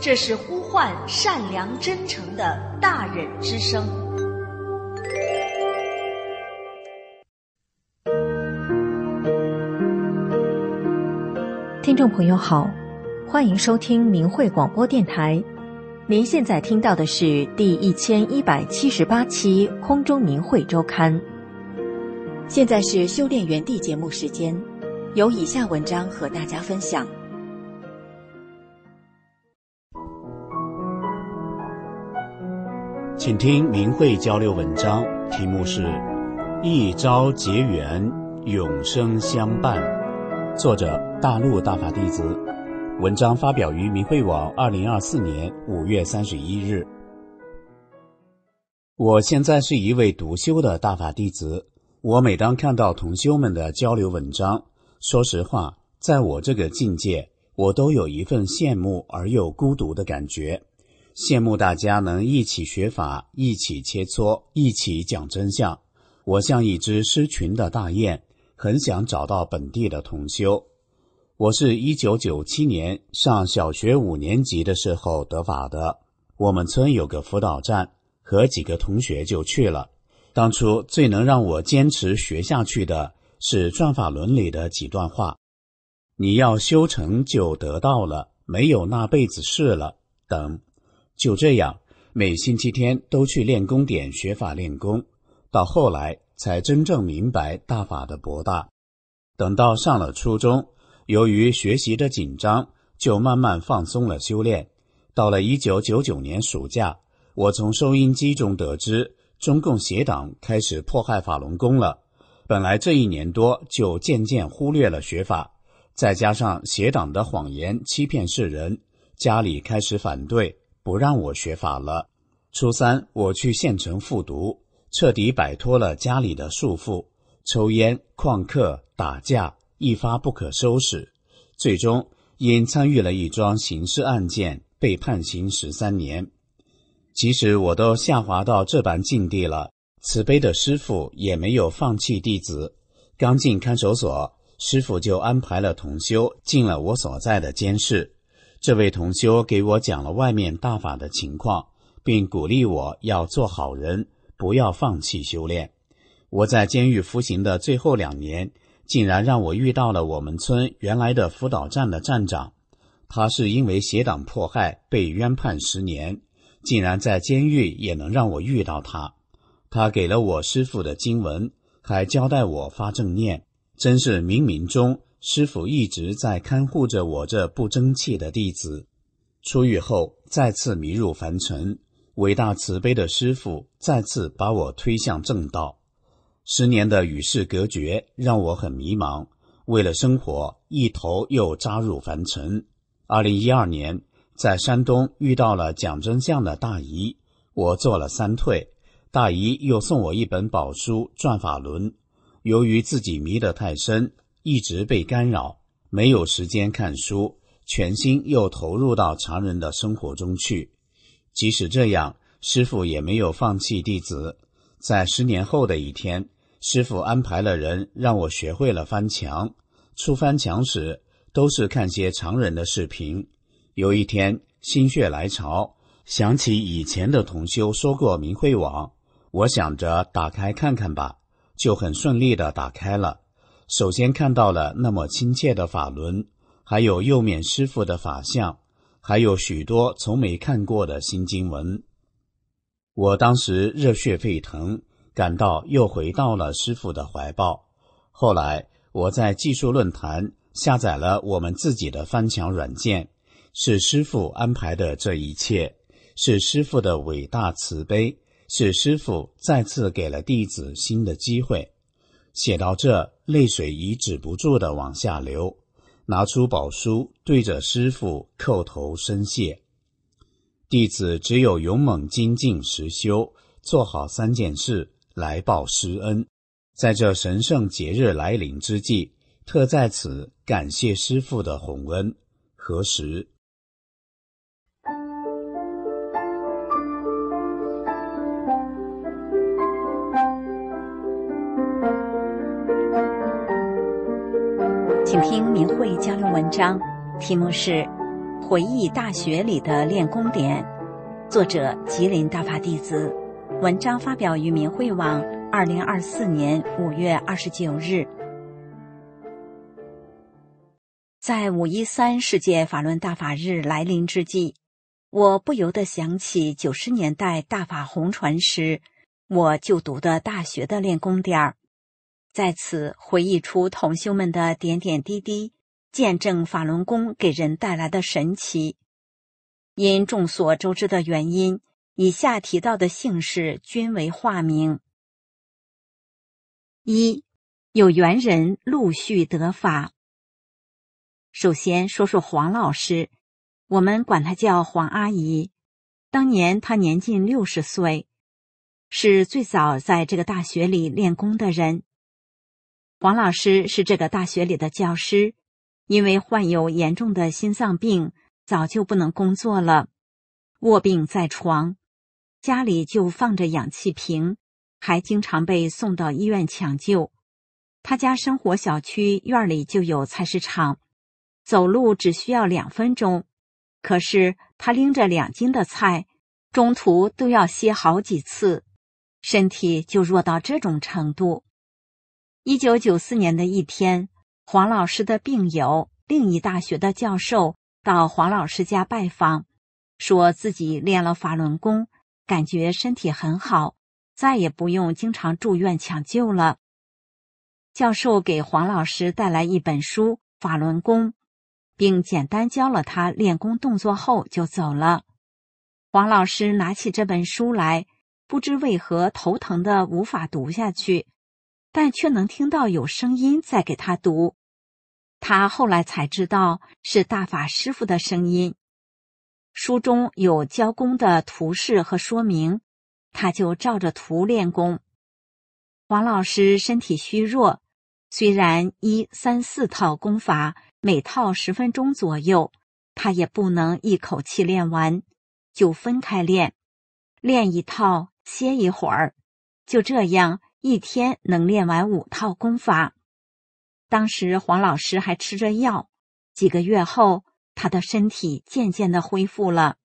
这是呼唤善良真诚的大忍之声。听众朋友好，欢迎收听明慧广播电台。您现在听到的是第一千一百七十八期空中明慧周刊。现在是修炼园地节目时间，有以下文章和大家分享。请听明慧交流文章，题目是《一朝结缘，永生相伴》，作者大陆大法弟子。文章发表于明慧网，二零二四年五月三十一日。我现在是一位独修的大法弟子，我每当看到同修们的交流文章，说实话，在我这个境界，我都有一份羡慕而又孤独的感觉。羡慕大家能一起学法，一起切磋，一起讲真相。我像一只失群的大雁，很想找到本地的同修。我是一九九七年上小学五年级的时候得法的。我们村有个辅导站，和几个同学就去了。当初最能让我坚持学下去的是《转法轮》里的几段话：“你要修成就得到了，没有那辈子事了。”等。就这样，每星期天都去练功点学法练功，到后来才真正明白大法的博大。等到上了初中，由于学习的紧张，就慢慢放松了修炼。到了一九九九年暑假，我从收音机中得知中共邪党开始迫害法轮功了。本来这一年多就渐渐忽略了学法，再加上邪党的谎言欺骗世人，家里开始反对。不让我学法了。初三我去县城复读，彻底摆脱了家里的束缚。抽烟、旷课、打架，一发不可收拾。最终因参与了一桩刑事案件，被判刑十三年。即使我都下滑到这般境地了，慈悲的师傅也没有放弃弟子。刚进看守所，师傅就安排了同修进了我所在的监室。这位同修给我讲了外面大法的情况，并鼓励我要做好人，不要放弃修炼。我在监狱服刑的最后两年，竟然让我遇到了我们村原来的辅导站的站长，他是因为邪党迫害被冤判十年，竟然在监狱也能让我遇到他。他给了我师傅的经文，还交代我发正念，真是冥冥中。师傅一直在看护着我这不争气的弟子。出狱后，再次迷入凡尘。伟大慈悲的师傅再次把我推向正道。十年的与世隔绝让我很迷茫。为了生活，一头又扎入凡尘。二零一二年，在山东遇到了讲真相的大姨，我做了三退。大姨又送我一本宝书《转法轮》。由于自己迷得太深。一直被干扰，没有时间看书，全心又投入到常人的生活中去。即使这样，师傅也没有放弃弟子。在十年后的一天，师傅安排了人让我学会了翻墙。出翻墙时，都是看些常人的视频。有一天心血来潮，想起以前的同修说过明慧网，我想着打开看看吧，就很顺利的打开了。首先看到了那么亲切的法轮，还有右面师傅的法相，还有许多从没看过的新经文。我当时热血沸腾，感到又回到了师傅的怀抱。后来我在技术论坛下载了我们自己的翻墙软件，是师傅安排的这一切，是师傅的伟大慈悲，是师傅再次给了弟子新的机会。写到这。泪水已止不住的往下流，拿出宝书，对着师傅叩头深谢。弟子只有勇猛精进实修，做好三件事来报师恩。在这神圣节日来临之际，特在此感谢师傅的洪恩。何时？听明慧交流文章，题目是《回忆大学里的练功点》，作者吉林大法弟子。文章发表于明慧网，二零二四年五月二十九日。在五一三世界法轮大法日来临之际，我不由得想起九十年代大法红传时，我就读的大学的练功点儿。在此回忆出同修们的点点滴滴，见证法轮功给人带来的神奇。因众所周知的原因，以下提到的姓氏均为化名。一有缘人陆续得法。首先说说黄老师，我们管他叫黄阿姨。当年她年近六十岁，是最早在这个大学里练功的人。王老师是这个大学里的教师，因为患有严重的心脏病，早就不能工作了，卧病在床。家里就放着氧气瓶，还经常被送到医院抢救。他家生活小区院里就有菜市场，走路只需要两分钟。可是他拎着两斤的菜，中途都要歇好几次，身体就弱到这种程度。一九九四年的一天，黄老师的病友、另一大学的教授到黄老师家拜访，说自己练了法轮功，感觉身体很好，再也不用经常住院抢救了。教授给黄老师带来一本书《法轮功》，并简单教了他练功动作后就走了。黄老师拿起这本书来，不知为何头疼的无法读下去。但却能听到有声音在给他读，他后来才知道是大法师傅的声音。书中有教功的图示和说明，他就照着图练功。王老师身体虚弱，虽然一三四套功法每套十分钟左右，他也不能一口气练完，就分开练，练一套歇一会儿，就这样。一天能练完五套功法。当时黄老师还吃着药，几个月后，他的身体渐渐的恢复了。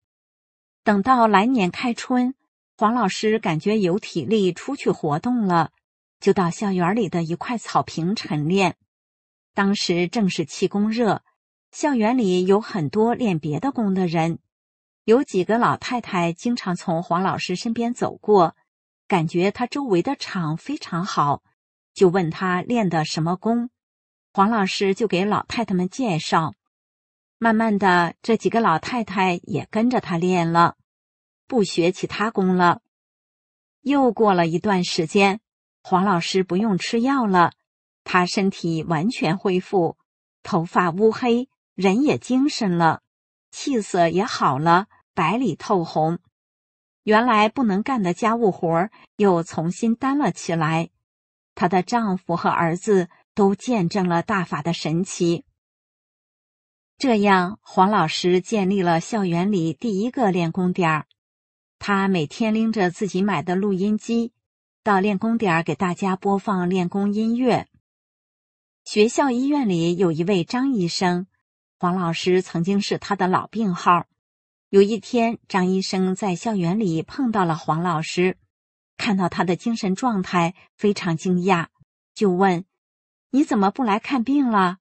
等到来年开春，黄老师感觉有体力出去活动了，就到校园里的一块草坪晨练。当时正是气功热，校园里有很多练别的功的人，有几个老太太经常从黄老师身边走过。感觉他周围的场非常好，就问他练的什么功，黄老师就给老太太们介绍。慢慢的，这几个老太太也跟着他练了，不学其他功了。又过了一段时间，黄老师不用吃药了，他身体完全恢复，头发乌黑，人也精神了，气色也好了，白里透红。原来不能干的家务活儿又重新担了起来，她的丈夫和儿子都见证了大法的神奇。这样，黄老师建立了校园里第一个练功点儿。他每天拎着自己买的录音机，到练功点儿给大家播放练功音乐。学校医院里有一位张医生，黄老师曾经是他的老病号。有一天，张医生在校园里碰到了黄老师，看到他的精神状态非常惊讶，就问：“你怎么不来看病了？”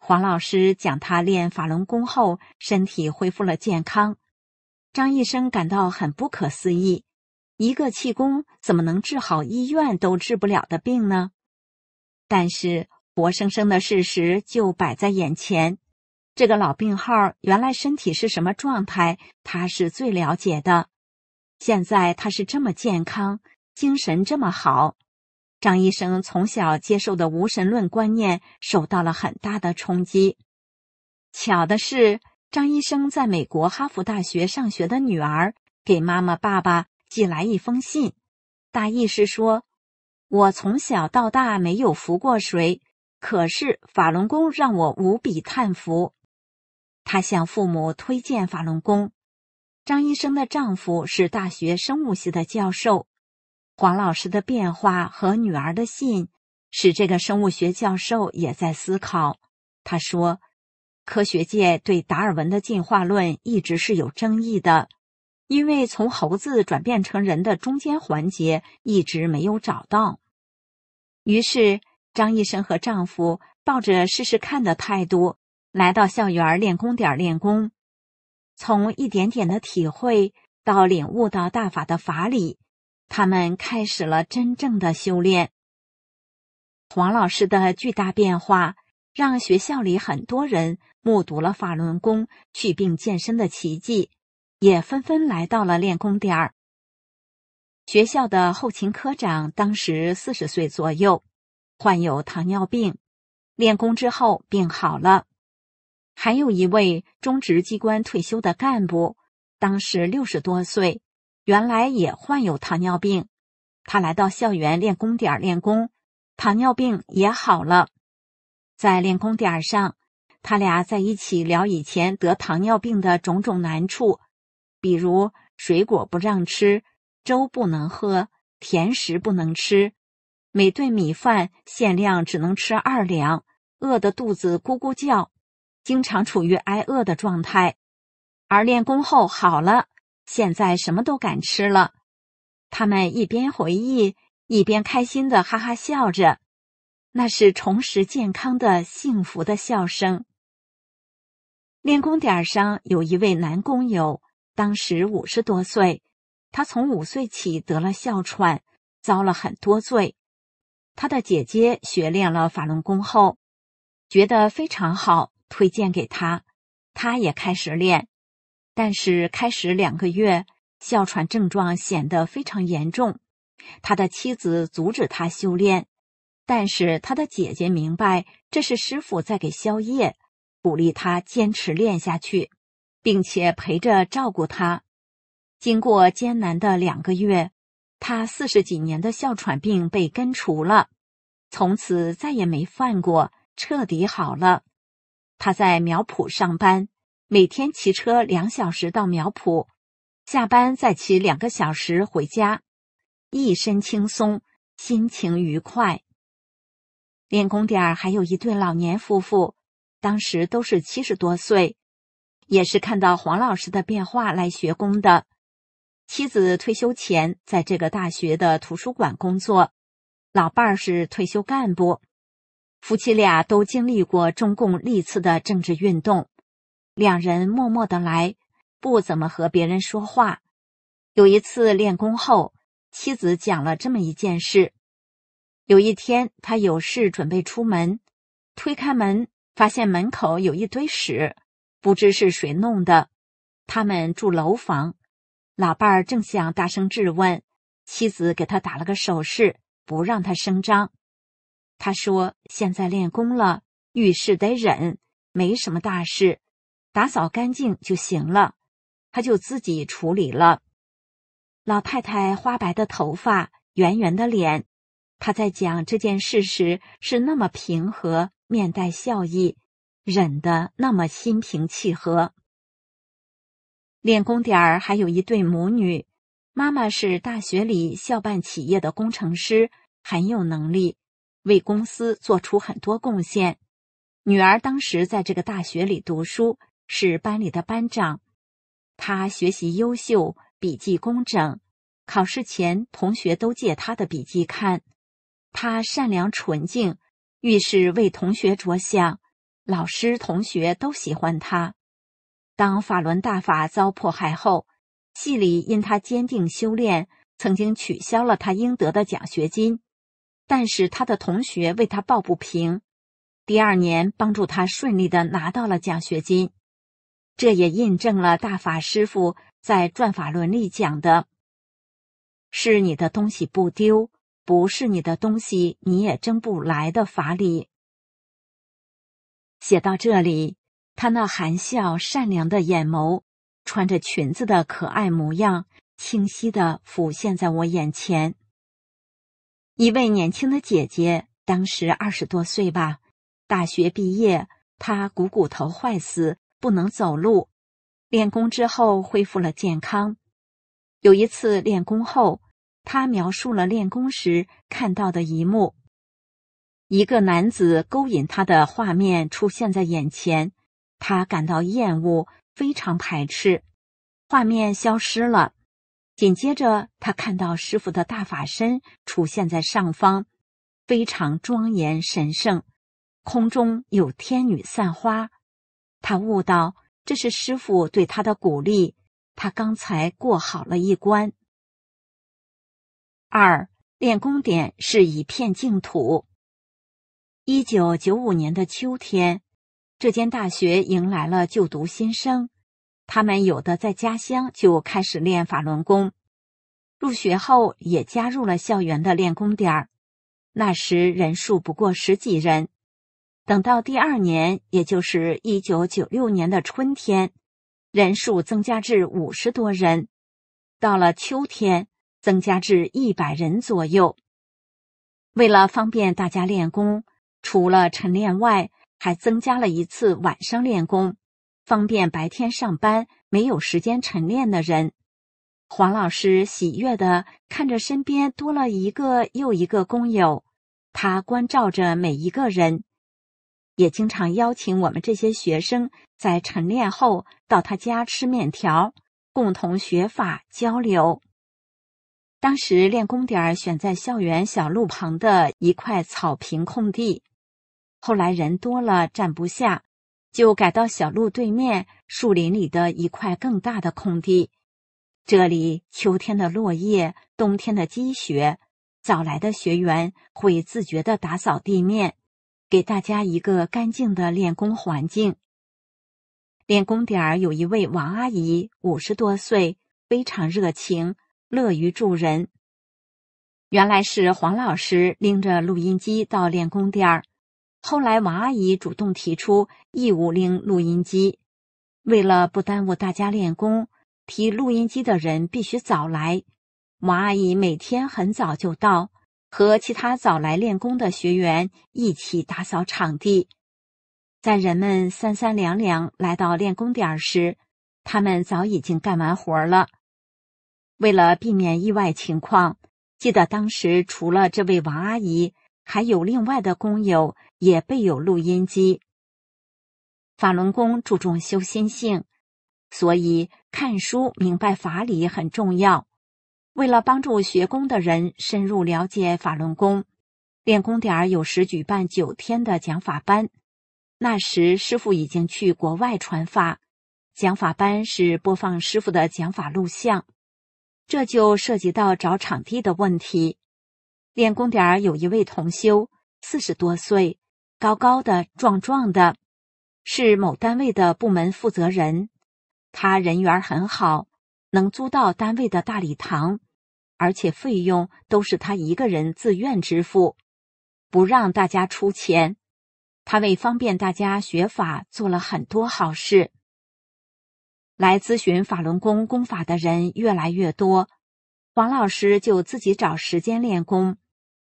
黄老师讲他练法轮功后，身体恢复了健康。张医生感到很不可思议：一个气功怎么能治好医院都治不了的病呢？但是，活生生的事实就摆在眼前。这个老病号原来身体是什么状态，他是最了解的。现在他是这么健康，精神这么好。张医生从小接受的无神论观念受到了很大的冲击。巧的是，张医生在美国哈佛大学上学的女儿给妈妈、爸爸寄来一封信，大意是说：“我从小到大没有服过谁，可是法轮功让我无比叹服。”他向父母推荐法轮功。张医生的丈夫是大学生物系的教授。黄老师的变化和女儿的信，使这个生物学教授也在思考。他说，科学界对达尔文的进化论一直是有争议的，因为从猴子转变成人的中间环节一直没有找到。于是，张医生和丈夫抱着试试看的态度。来到校园练功点练功，从一点点的体会到领悟到大法的法理，他们开始了真正的修炼。黄老师的巨大变化让学校里很多人目睹了法轮功去病健身的奇迹，也纷纷来到了练功点儿。学校的后勤科长当时四十岁左右，患有糖尿病，练功之后病好了。还有一位中直机关退休的干部，当时六十多岁，原来也患有糖尿病。他来到校园练功点练功，糖尿病也好了。在练功点上，他俩在一起聊以前得糖尿病的种种难处，比如水果不让吃，粥不能喝，甜食不能吃，每顿米饭限量只能吃二两，饿得肚子咕咕叫。经常处于挨饿的状态，而练功后好了，现在什么都敢吃了。他们一边回忆，一边开心的哈哈笑着，那是重拾健康的幸福的笑声。练功点儿上有一位男工友，当时五十多岁，他从五岁起得了哮喘，遭了很多罪。他的姐姐学练了法轮功后，觉得非常好。推荐给他，他也开始练，但是开始两个月，哮喘症状显得非常严重。他的妻子阻止他修炼，但是他的姐姐明白这是师傅在给宵夜，鼓励他坚持练下去，并且陪着照顾他。经过艰难的两个月，他四十几年的哮喘病被根除了，从此再也没犯过，彻底好了。他在苗圃上班，每天骑车两小时到苗圃，下班再骑两个小时回家，一身轻松，心情愉快。练功点儿还有一对老年夫妇，当时都是七十多岁，也是看到黄老师的变化来学功的。妻子退休前在这个大学的图书馆工作，老伴儿是退休干部。夫妻俩都经历过中共历次的政治运动，两人默默的来，不怎么和别人说话。有一次练功后，妻子讲了这么一件事：有一天他有事准备出门，推开门发现门口有一堆屎，不知是谁弄的。他们住楼房，老伴儿正想大声质问，妻子给他打了个手势，不让他声张。他说：“现在练功了，遇事得忍，没什么大事，打扫干净就行了。”他就自己处理了。老太太花白的头发，圆圆的脸，她在讲这件事时是那么平和，面带笑意，忍得那么心平气和。练功点儿还有一对母女，妈妈是大学里校办企业的工程师，很有能力。为公司做出很多贡献。女儿当时在这个大学里读书，是班里的班长。她学习优秀，笔记工整，考试前同学都借她的笔记看。她善良纯净，遇事为同学着想，老师同学都喜欢她。当法轮大法遭迫害后，系里因她坚定修炼，曾经取消了她应得的奖学金。但是他的同学为他抱不平，第二年帮助他顺利的拿到了奖学金，这也印证了大法师父在《转法轮》里讲的：“是你的东西不丢，不是你的东西你也争不来的法理。”写到这里，他那含笑善良的眼眸，穿着裙子的可爱模样，清晰的浮现在我眼前。一位年轻的姐姐，当时二十多岁吧，大学毕业。她股骨头坏死，不能走路。练功之后恢复了健康。有一次练功后，她描述了练功时看到的一幕：一个男子勾引她的画面出现在眼前，她感到厌恶，非常排斥。画面消失了。紧接着，他看到师傅的大法身出现在上方，非常庄严神圣。空中有天女散花，他悟到这是师傅对他的鼓励。他刚才过好了一关。二练功点是一片净土。一九九五年的秋天，这间大学迎来了就读新生。他们有的在家乡就开始练法轮功，入学后也加入了校园的练功点儿。那时人数不过十几人。等到第二年，也就是一九九六年的春天，人数增加至五十多人。到了秋天，增加至一百人左右。为了方便大家练功，除了晨练外，还增加了一次晚上练功。方便白天上班没有时间晨练的人，黄老师喜悦的看着身边多了一个又一个工友，他关照着每一个人，也经常邀请我们这些学生在晨练后到他家吃面条，共同学法交流。当时练功点儿选在校园小路旁的一块草坪空地，后来人多了站不下。就改到小路对面树林里的一块更大的空地。这里秋天的落叶，冬天的积雪，早来的学员会自觉的打扫地面，给大家一个干净的练功环境。练功点儿有一位王阿姨，五十多岁，非常热情，乐于助人。原来是黄老师拎着录音机到练功点儿。后来，王阿姨主动提出义务拎录音机。为了不耽误大家练功，提录音机的人必须早来。王阿姨每天很早就到，和其他早来练功的学员一起打扫场地。在人们三三两两来到练功点时，他们早已经干完活了。为了避免意外情况，记得当时除了这位王阿姨，还有另外的工友。也备有录音机。法轮功注重修心性，所以看书明白法理很重要。为了帮助学功的人深入了解法轮功，练功点儿有时举办九天的讲法班。那时师傅已经去国外传法，讲法班是播放师傅的讲法录像。这就涉及到找场地的问题。练功点儿有一位同修，四十多岁。高高的、壮壮的，是某单位的部门负责人。他人缘很好，能租到单位的大礼堂，而且费用都是他一个人自愿支付，不让大家出钱。他为方便大家学法，做了很多好事。来咨询法轮功功法的人越来越多，王老师就自己找时间练功。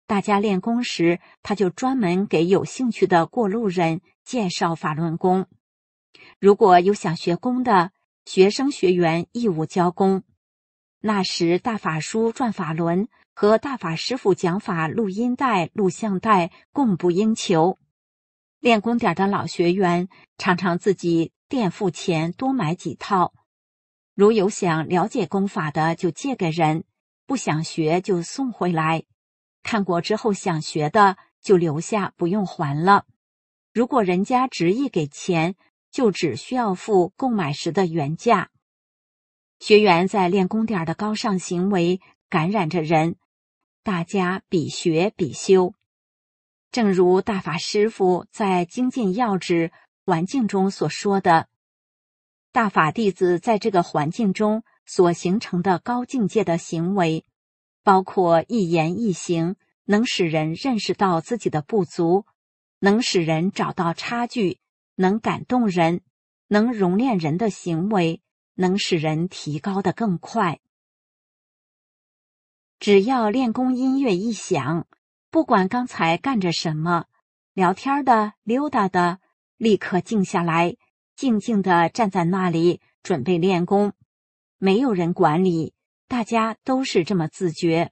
大家练功时，他就专门给有兴趣的过路人介绍法轮功。如果有想学功的学生学员，义务教功。那时大法书、转法轮和大法师傅讲法录音带、录像带供不应求。练功点的老学员常常自己垫付钱多买几套。如有想了解功法的，就借给人；不想学就送回来。看过之后想学的就留下不用还了，如果人家执意给钱，就只需要付购买时的原价。学员在练功点的高尚行为感染着人，大家比学比修。正如大法师傅在精进要旨环境中所说的，大法弟子在这个环境中所形成的高境界的行为。包括一言一行，能使人认识到自己的不足，能使人找到差距，能感动人，能熔炼人的行为，能使人提高的更快。只要练功音乐一响，不管刚才干着什么，聊天的、溜达的，立刻静下来，静静的站在那里准备练功，没有人管理。大家都是这么自觉。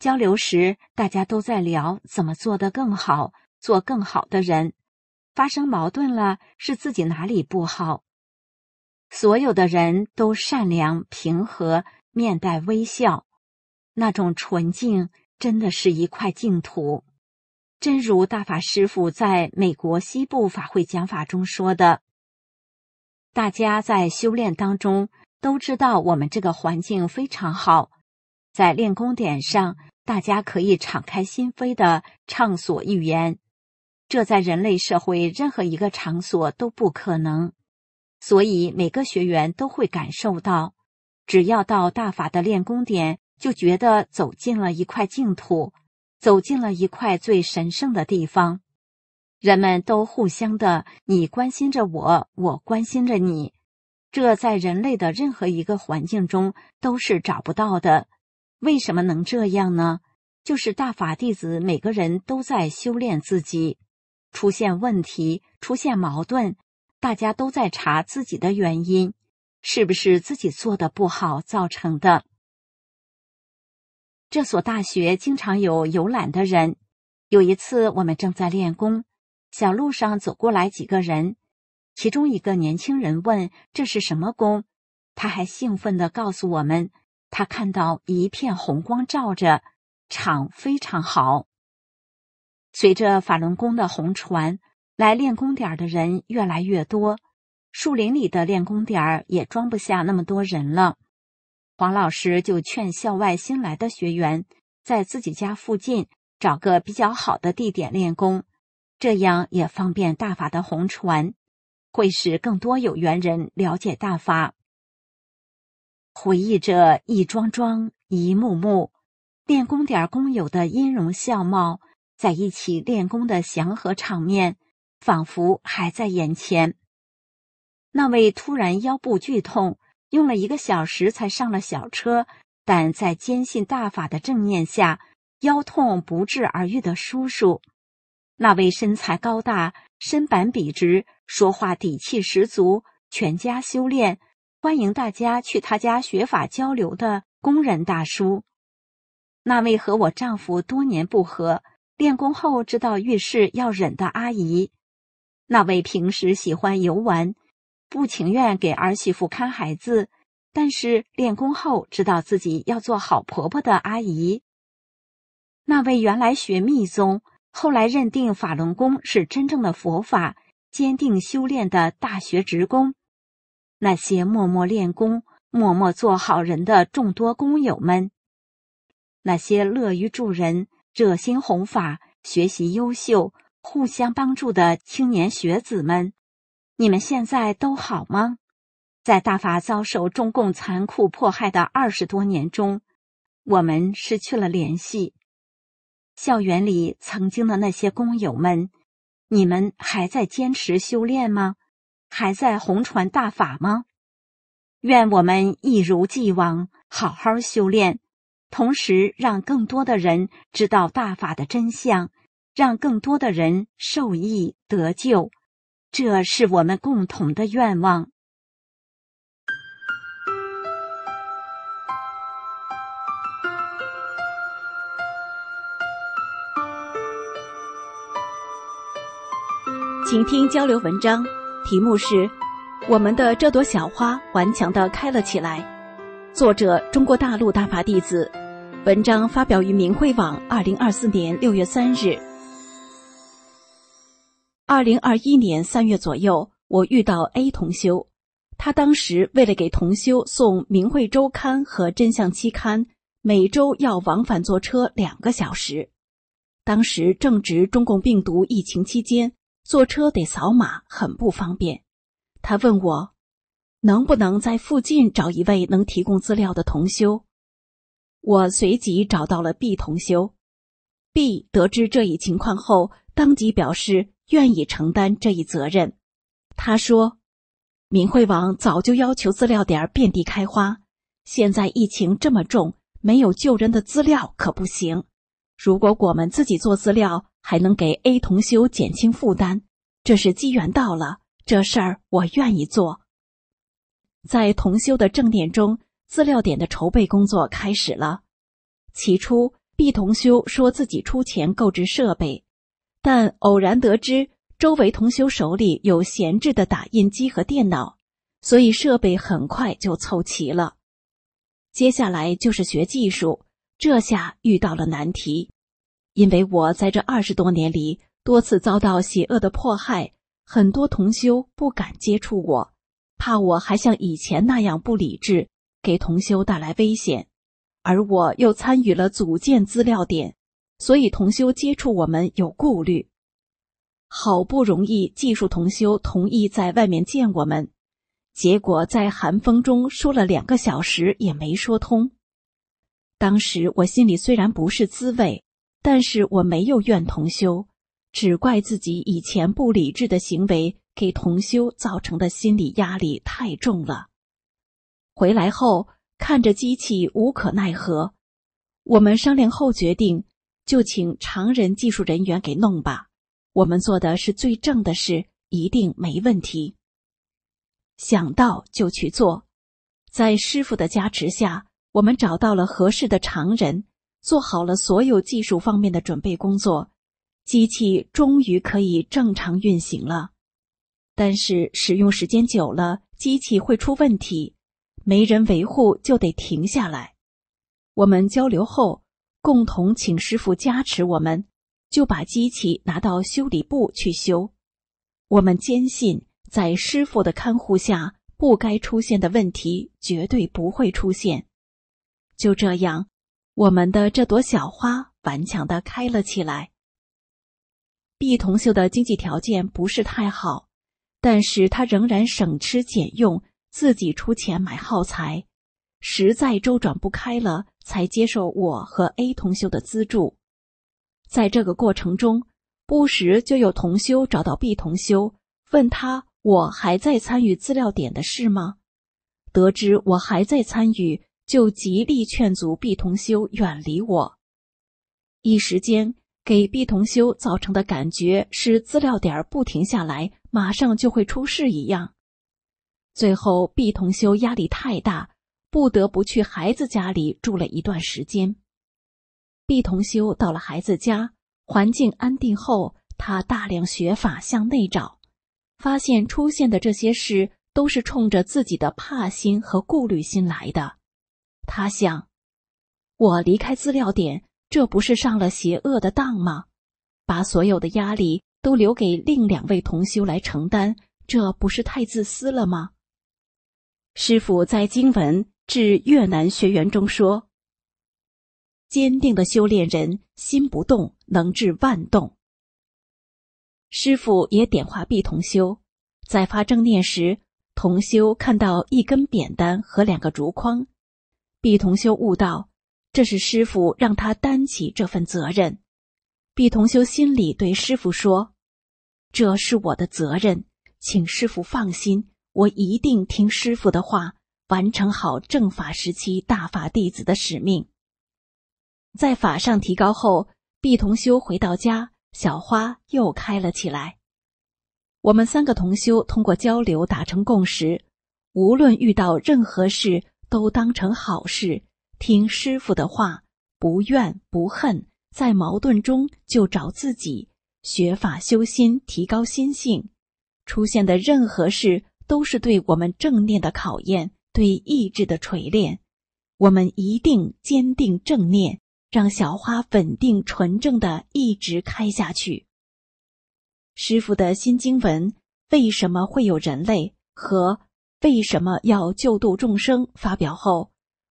交流时，大家都在聊怎么做得更好，做更好的人。发生矛盾了，是自己哪里不好？所有的人都善良、平和，面带微笑，那种纯净，真的是一块净土。真如大法师父在美国西部法会讲法中说的：“大家在修炼当中。”都知道我们这个环境非常好，在练功点上，大家可以敞开心扉的畅所欲言，这在人类社会任何一个场所都不可能。所以每个学员都会感受到，只要到大法的练功点，就觉得走进了一块净土，走进了一块最神圣的地方。人们都互相的，你关心着我，我关心着你。这在人类的任何一个环境中都是找不到的。为什么能这样呢？就是大法弟子每个人都在修炼自己，出现问题、出现矛盾，大家都在查自己的原因，是不是自己做的不好造成的？这所大学经常有游览的人。有一次，我们正在练功，小路上走过来几个人。其中一个年轻人问：“这是什么功？”他还兴奋地告诉我们：“他看到一片红光照着，场非常好。”随着法轮功的红船来练功点儿的人越来越多，树林里的练功点儿也装不下那么多人了。黄老师就劝校外新来的学员，在自己家附近找个比较好的地点练功，这样也方便大法的红船。会使更多有缘人了解大法。回忆着一桩桩、一幕幕练功点工友的音容笑貌，在一起练功的祥和场面，仿佛还在眼前。那位突然腰部剧痛，用了一个小时才上了小车，但在坚信大法的正念下，腰痛不治而愈的叔叔。那位身材高大、身板笔直。说话底气十足，全家修炼，欢迎大家去他家学法交流的工人大叔；那位和我丈夫多年不和，练功后知道遇事要忍的阿姨；那位平时喜欢游玩，不情愿给儿媳妇看孩子，但是练功后知道自己要做好婆婆的阿姨；那位原来学密宗，后来认定法轮功是真正的佛法。坚定修炼的大学职工，那些默默练功、默默做好人的众多工友们，那些乐于助人、热心弘法、学习优秀、互相帮助的青年学子们，你们现在都好吗？在大法遭受中共残酷迫害的二十多年中，我们失去了联系。校园里曾经的那些工友们。你们还在坚持修炼吗？还在红传大法吗？愿我们一如既往好好修炼，同时让更多的人知道大法的真相，让更多的人受益得救，这是我们共同的愿望。请听交流文章，题目是《我们的这朵小花顽强的开了起来》，作者中国大陆大法弟子，文章发表于明慧网，二零二四年六月三日。二零二一年三月左右，我遇到 A 同修，他当时为了给同修送《明慧周刊》和《真相期刊》，每周要往返坐车两个小时。当时正值中共病毒疫情期间。坐车得扫码，很不方便。他问我能不能在附近找一位能提供资料的同修。我随即找到了 B 同修。B 得知这一情况后，当即表示愿意承担这一责任。他说：“明慧网早就要求资料点遍地开花，现在疫情这么重，没有救人的资料可不行。”如果我们自己做资料，还能给 A 同修减轻负担，这是机缘到了，这事儿我愿意做。在同修的正念中，资料点的筹备工作开始了。起初，B 同修说自己出钱购置设备，但偶然得知周围同修手里有闲置的打印机和电脑，所以设备很快就凑齐了。接下来就是学技术，这下遇到了难题。因为我在这二十多年里多次遭到邪恶的迫害，很多同修不敢接触我，怕我还像以前那样不理智，给同修带来危险。而我又参与了组建资料点，所以同修接触我们有顾虑。好不容易技术同修同意在外面见我们，结果在寒风中说了两个小时也没说通。当时我心里虽然不是滋味。但是我没有怨同修，只怪自己以前不理智的行为给同修造成的心理压力太重了。回来后看着机器无可奈何，我们商量后决定就请常人技术人员给弄吧。我们做的是最正的事，一定没问题。想到就去做，在师傅的加持下，我们找到了合适的常人。做好了所有技术方面的准备工作，机器终于可以正常运行了。但是使用时间久了，机器会出问题，没人维护就得停下来。我们交流后，共同请师傅加持，我们就把机器拿到修理部去修。我们坚信，在师傅的看护下，不该出现的问题绝对不会出现。就这样。我们的这朵小花顽强的开了起来。B 同修的经济条件不是太好，但是他仍然省吃俭用，自己出钱买耗材，实在周转不开了，才接受我和 A 同修的资助。在这个过程中，不时就有同修找到 B 同修，问他：“我还在参与资料点的事吗？”得知我还在参与。就极力劝阻毕同修远离我，一时间给毕同修造成的感觉是资料点不停下来，马上就会出事一样。最后，毕同修压力太大，不得不去孩子家里住了一段时间。毕同修到了孩子家，环境安定后，他大量学法向内找，发现出现的这些事都是冲着自己的怕心和顾虑心来的。他想，我离开资料点，这不是上了邪恶的当吗？把所有的压力都留给另两位同修来承担，这不是太自私了吗？师傅在经文致越南学员中说：“坚定的修炼人心不动，能治万动。”师傅也点化毕同修，在发正念时，同修看到一根扁担和两个竹筐。毕同修悟道，这是师傅让他担起这份责任。毕同修心里对师傅说：“这是我的责任，请师傅放心，我一定听师傅的话，完成好正法时期大法弟子的使命。”在法上提高后，毕同修回到家，小花又开了起来。我们三个同修通过交流达成共识：无论遇到任何事。都当成好事，听师傅的话，不怨不恨，在矛盾中就找自己学法修心，提高心性。出现的任何事都是对我们正念的考验，对意志的锤炼。我们一定坚定正念，让小花稳定纯正的一直开下去。师傅的新经文为什么会有人类和？为什么要救度众生？发表后，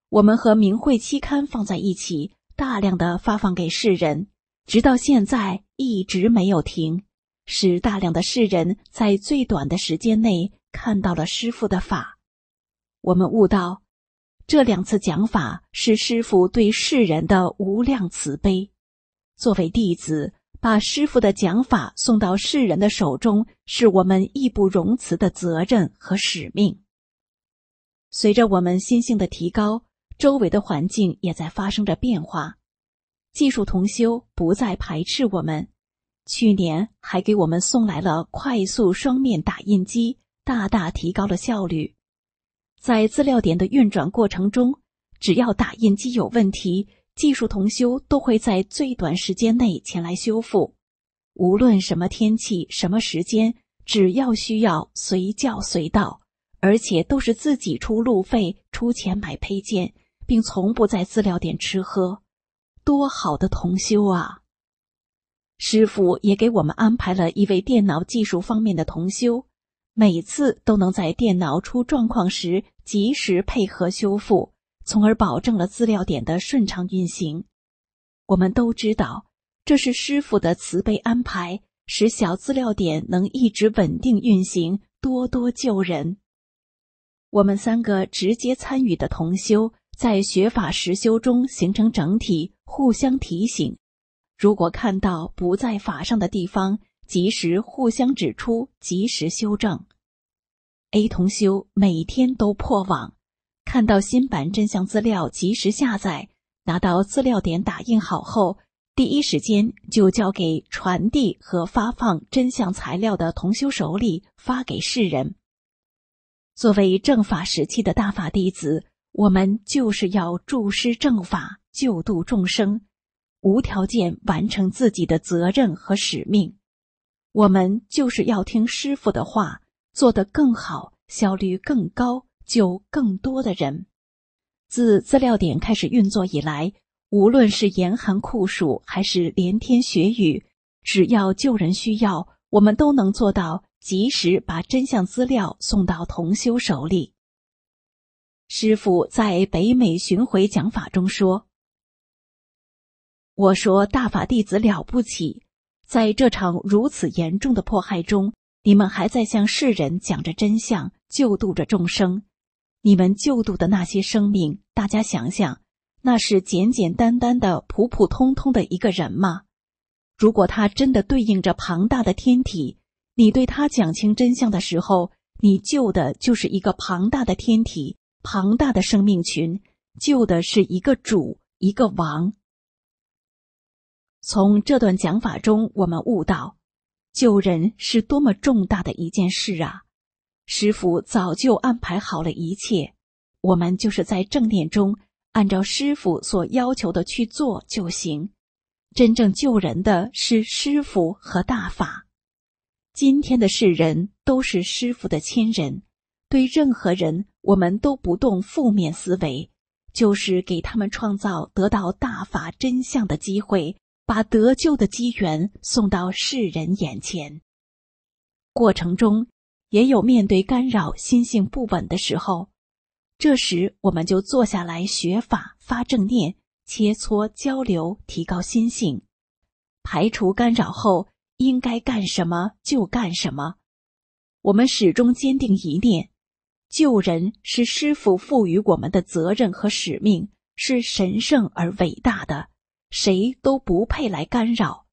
我们和明慧期刊放在一起，大量的发放给世人，直到现在一直没有停，使大量的世人在最短的时间内看到了师傅的法。我们悟到，这两次讲法是师傅对世人的无量慈悲。作为弟子，把师傅的讲法送到世人的手中，是我们义不容辞的责任和使命。随着我们心性的提高，周围的环境也在发生着变化。技术同修不再排斥我们，去年还给我们送来了快速双面打印机，大大提高了效率。在资料点的运转过程中，只要打印机有问题，技术同修都会在最短时间内前来修复。无论什么天气、什么时间，只要需要，随叫随到。而且都是自己出路费，出钱买配件，并从不在资料点吃喝，多好的同修啊！师傅也给我们安排了一位电脑技术方面的同修，每次都能在电脑出状况时及时配合修复，从而保证了资料点的顺畅运行。我们都知道，这是师傅的慈悲安排，使小资料点能一直稳定运行，多多救人。我们三个直接参与的同修，在学法实修中形成整体，互相提醒。如果看到不在法上的地方，及时互相指出，及时修正。A 同修每天都破网，看到新版真相资料，及时下载，拿到资料点打印好后，第一时间就交给传递和发放真相材料的同修手里，发给世人。作为正法时期的大法弟子，我们就是要助师正法，救度众生，无条件完成自己的责任和使命。我们就是要听师傅的话，做得更好，效率更高，救更多的人。自资料点开始运作以来，无论是严寒酷暑，还是连天雪雨，只要救人需要，我们都能做到。及时把真相资料送到同修手里。师傅在北美巡回讲法中说：“我说大法弟子了不起，在这场如此严重的迫害中，你们还在向世人讲着真相，救度着众生。你们救度的那些生命，大家想想，那是简简单单的、普普通通的一个人吗？如果他真的对应着庞大的天体。”你对他讲清真相的时候，你救的就是一个庞大的天体，庞大的生命群，救的是一个主，一个王。从这段讲法中，我们悟到，救人是多么重大的一件事啊！师傅早就安排好了一切，我们就是在正念中，按照师傅所要求的去做就行。真正救人的是师傅和大法。今天的世人都是师傅的亲人，对任何人，我们都不动负面思维，就是给他们创造得到大法真相的机会，把得救的机缘送到世人眼前。过程中也有面对干扰、心性不稳的时候，这时我们就坐下来学法、发正念、切磋交流，提高心性，排除干扰后。应该干什么就干什么。我们始终坚定一念：救人是师傅赋予我们的责任和使命，是神圣而伟大的，谁都不配来干扰。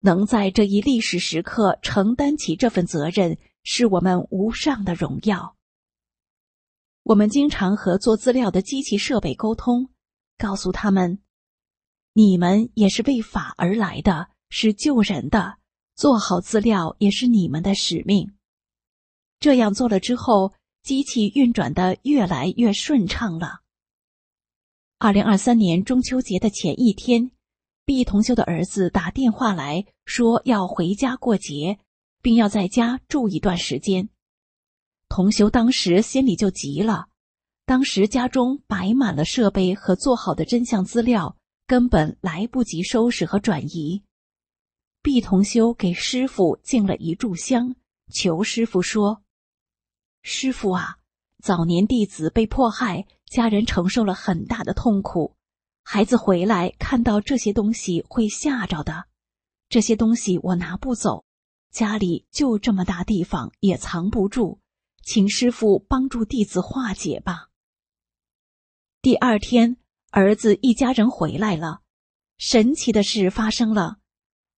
能在这一历史时刻承担起这份责任，是我们无上的荣耀。我们经常和做资料的机器设备沟通，告诉他们：你们也是为法而来的是救人的。做好资料也是你们的使命。这样做了之后，机器运转的越来越顺畅了。二零二三年中秋节的前一天，毕同修的儿子打电话来说要回家过节，并要在家住一段时间。同修当时心里就急了，当时家中摆满了设备和做好的真相资料，根本来不及收拾和转移。毕同修给师傅敬了一炷香，求师傅说：“师傅啊，早年弟子被迫害，家人承受了很大的痛苦。孩子回来，看到这些东西会吓着的。这些东西我拿不走，家里就这么大地方也藏不住，请师傅帮助弟子化解吧。”第二天，儿子一家人回来了，神奇的事发生了。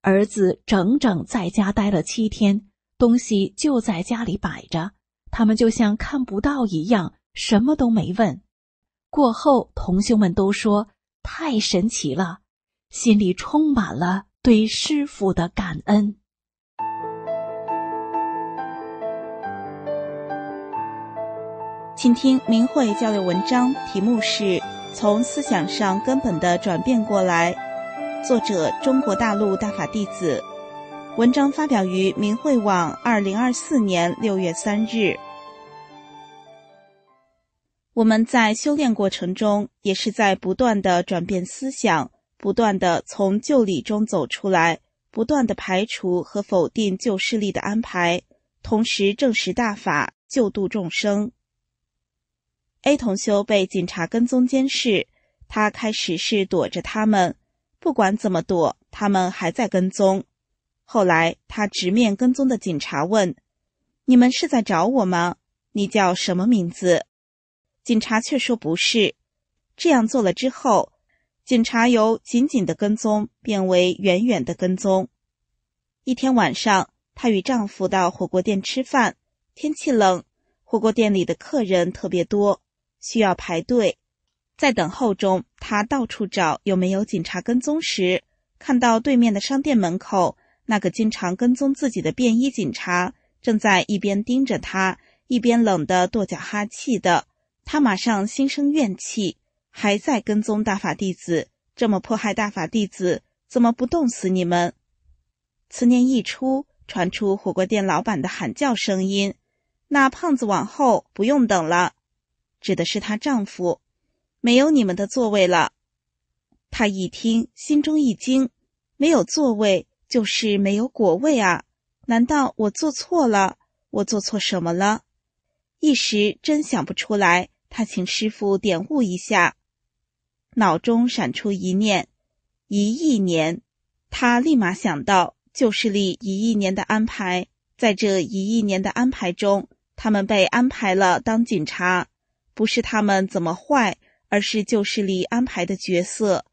儿子整整在家待了七天，东西就在家里摆着，他们就像看不到一样，什么都没问。过后，同学们都说太神奇了，心里充满了对师傅的感恩。请听明慧交流文章，题目是“从思想上根本的转变过来”。作者：中国大陆大法弟子。文章发表于明慧网，二零二四年六月三日。我们在修炼过程中，也是在不断的转变思想，不断的从旧理中走出来，不断的排除和否定旧势力的安排，同时证实大法救度众生。A 同修被警察跟踪监视，他开始是躲着他们。不管怎么躲，他们还在跟踪。后来，他直面跟踪的警察问：“你们是在找我吗？你叫什么名字？”警察却说：“不是。”这样做了之后，警察由紧紧的跟踪变为远远的跟踪。一天晚上，她与丈夫到火锅店吃饭，天气冷，火锅店里的客人特别多，需要排队。在等候中，他到处找有没有警察跟踪时，看到对面的商店门口那个经常跟踪自己的便衣警察，正在一边盯着他，一边冷得跺脚哈气的。他马上心生怨气，还在跟踪大法弟子，这么迫害大法弟子，怎么不冻死你们？此念一出，传出火锅店老板的喊叫声音：“那胖子往后不用等了。”指的是她丈夫。没有你们的座位了，他一听心中一惊，没有座位就是没有果位啊？难道我做错了？我做错什么了？一时真想不出来。他请师傅点悟一下，脑中闪出一念：一亿年。他立马想到旧势力一亿年的安排，在这一亿年的安排中，他们被安排了当警察，不是他们怎么坏。而是旧势力安排的角色，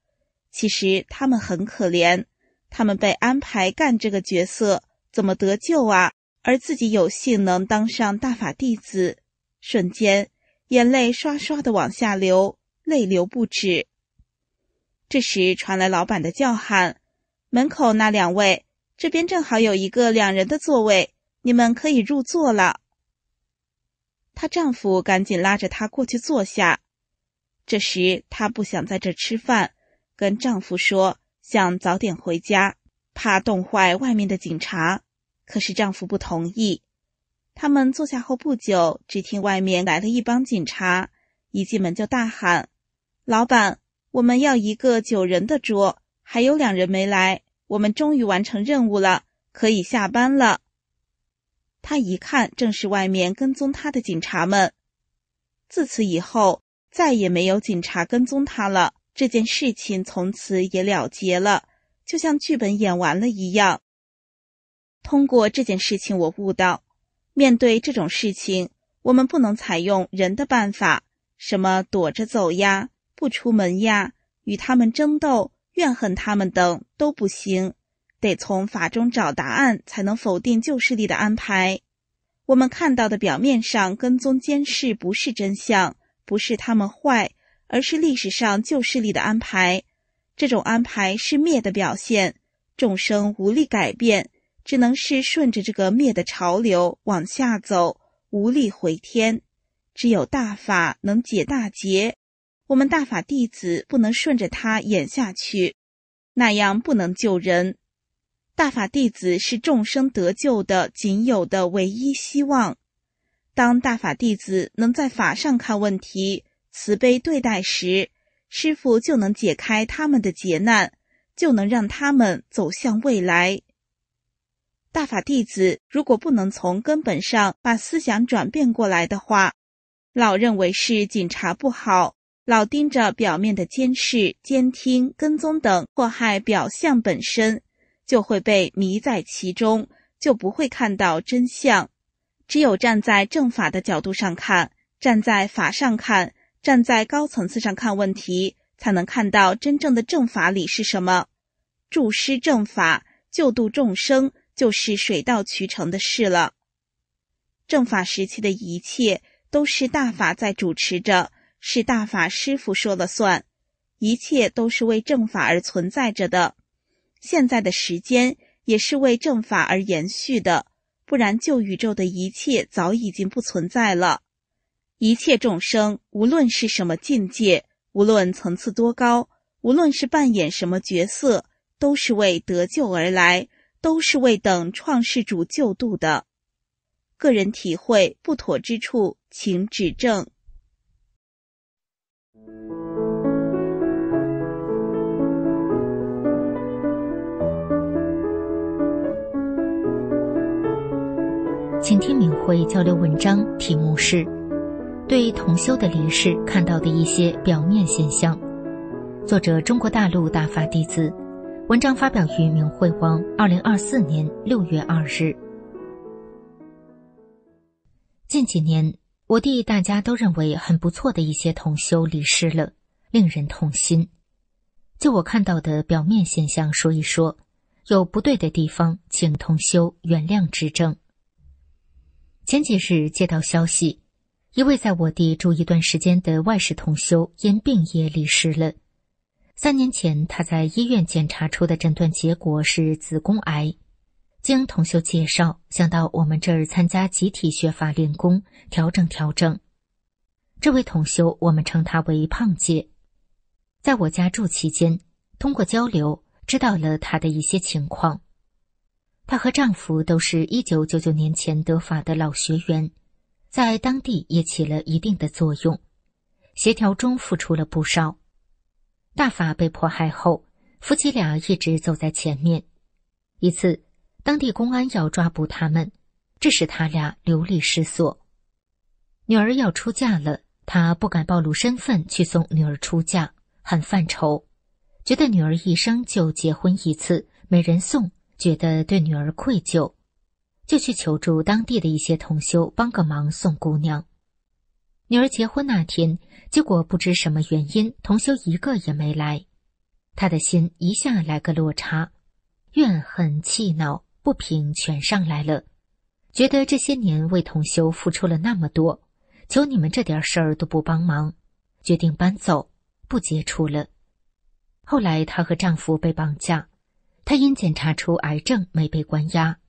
其实他们很可怜，他们被安排干这个角色，怎么得救啊？而自己有幸能当上大法弟子，瞬间眼泪刷刷的往下流，泪流不止。这时传来老板的叫喊：“门口那两位，这边正好有一个两人的座位，你们可以入座了。”她丈夫赶紧拉着她过去坐下。这时，她不想在这吃饭，跟丈夫说想早点回家，怕冻坏外面的警察。可是丈夫不同意。他们坐下后不久，只听外面来了一帮警察，一进门就大喊：“老板，我们要一个九人的桌，还有两人没来。我们终于完成任务了，可以下班了。”他一看，正是外面跟踪他的警察们。自此以后。再也没有警察跟踪他了，这件事情从此也了结了，就像剧本演完了一样。通过这件事情，我悟到，面对这种事情，我们不能采用人的办法，什么躲着走呀、不出门呀、与他们争斗、怨恨他们等都不行，得从法中找答案，才能否定旧势力的安排。我们看到的表面上跟踪监视不是真相。不是他们坏，而是历史上旧势力的安排。这种安排是灭的表现，众生无力改变，只能是顺着这个灭的潮流往下走，无力回天。只有大法能解大劫，我们大法弟子不能顺着他演下去，那样不能救人。大法弟子是众生得救的仅有的唯一希望。当大法弟子能在法上看问题、慈悲对待时，师傅就能解开他们的劫难，就能让他们走向未来。大法弟子如果不能从根本上把思想转变过来的话，老认为是警察不好，老盯着表面的监视、监听、跟踪等祸害表象本身，就会被迷在其中，就不会看到真相。只有站在正法的角度上看，站在法上看，站在高层次上看问题，才能看到真正的正法理是什么。助师正法，救度众生，就是水到渠成的事了。正法时期的一切都是大法在主持着，是大法师傅说了算，一切都是为正法而存在着的。现在的时间也是为正法而延续的。不然，旧宇宙的一切早已经不存在了。一切众生，无论是什么境界，无论层次多高，无论是扮演什么角色，都是为得救而来，都是为等创世主救度的。个人体会不妥之处，请指正。请听明慧交流文章，题目是《对同修的离世看到的一些表面现象》。作者：中国大陆大法弟子。文章发表于明慧网，二零二四年六月二日。近几年，我弟大家都认为很不错的一些同修离世了，令人痛心。就我看到的表面现象说一说，有不对的地方，请同修原谅指正。前几日接到消息，一位在我地住一段时间的外事同修因病也离世了。三年前他在医院检查出的诊断结果是子宫癌。经同修介绍，想到我们这儿参加集体学法练功，调整调整。这位同修，我们称他为胖姐。在我家住期间，通过交流，知道了他的一些情况。她和丈夫都是一九九九年前德法的老学员，在当地也起了一定的作用，协调中付出了不少。大法被迫害后，夫妻俩一直走在前面。一次，当地公安要抓捕他们，致使他俩流离失所。女儿要出嫁了，他不敢暴露身份去送女儿出嫁，很犯愁，觉得女儿一生就结婚一次，没人送。觉得对女儿愧疚，就去求助当地的一些同修，帮个忙送姑娘。女儿结婚那天，结果不知什么原因，同修一个也没来。他的心一下来个落差，怨恨、气恼、不平全上来了。觉得这些年为同修付出了那么多，求你们这点事儿都不帮忙，决定搬走，不接触了。后来她和丈夫被绑架。她因检查出癌症没被关押，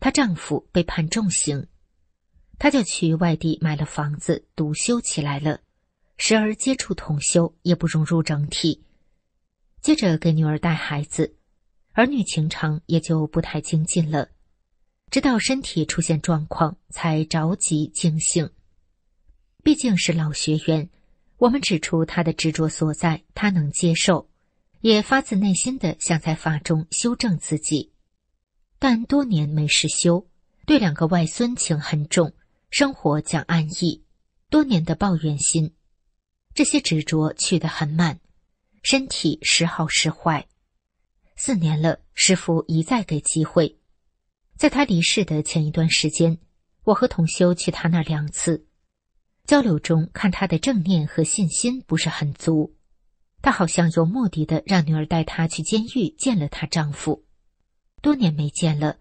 她丈夫被判重刑，她就去外地买了房子独修起来了，时而接触同修也不融入整体，接着给女儿带孩子，儿女情长也就不太精进了，直到身体出现状况才着急惊醒。毕竟是老学员，我们指出她的执着所在，她能接受。也发自内心的想在法中修正自己，但多年没实修，对两个外孙情很重，生活讲安逸，多年的抱怨心，这些执着去的很慢，身体时好时坏，四年了，师父一再给机会，在他离世的前一段时间，我和同修去他那两次，交流中看他的正念和信心不是很足。她好像有目的的让女儿带她去监狱见了她丈夫，多年没见了，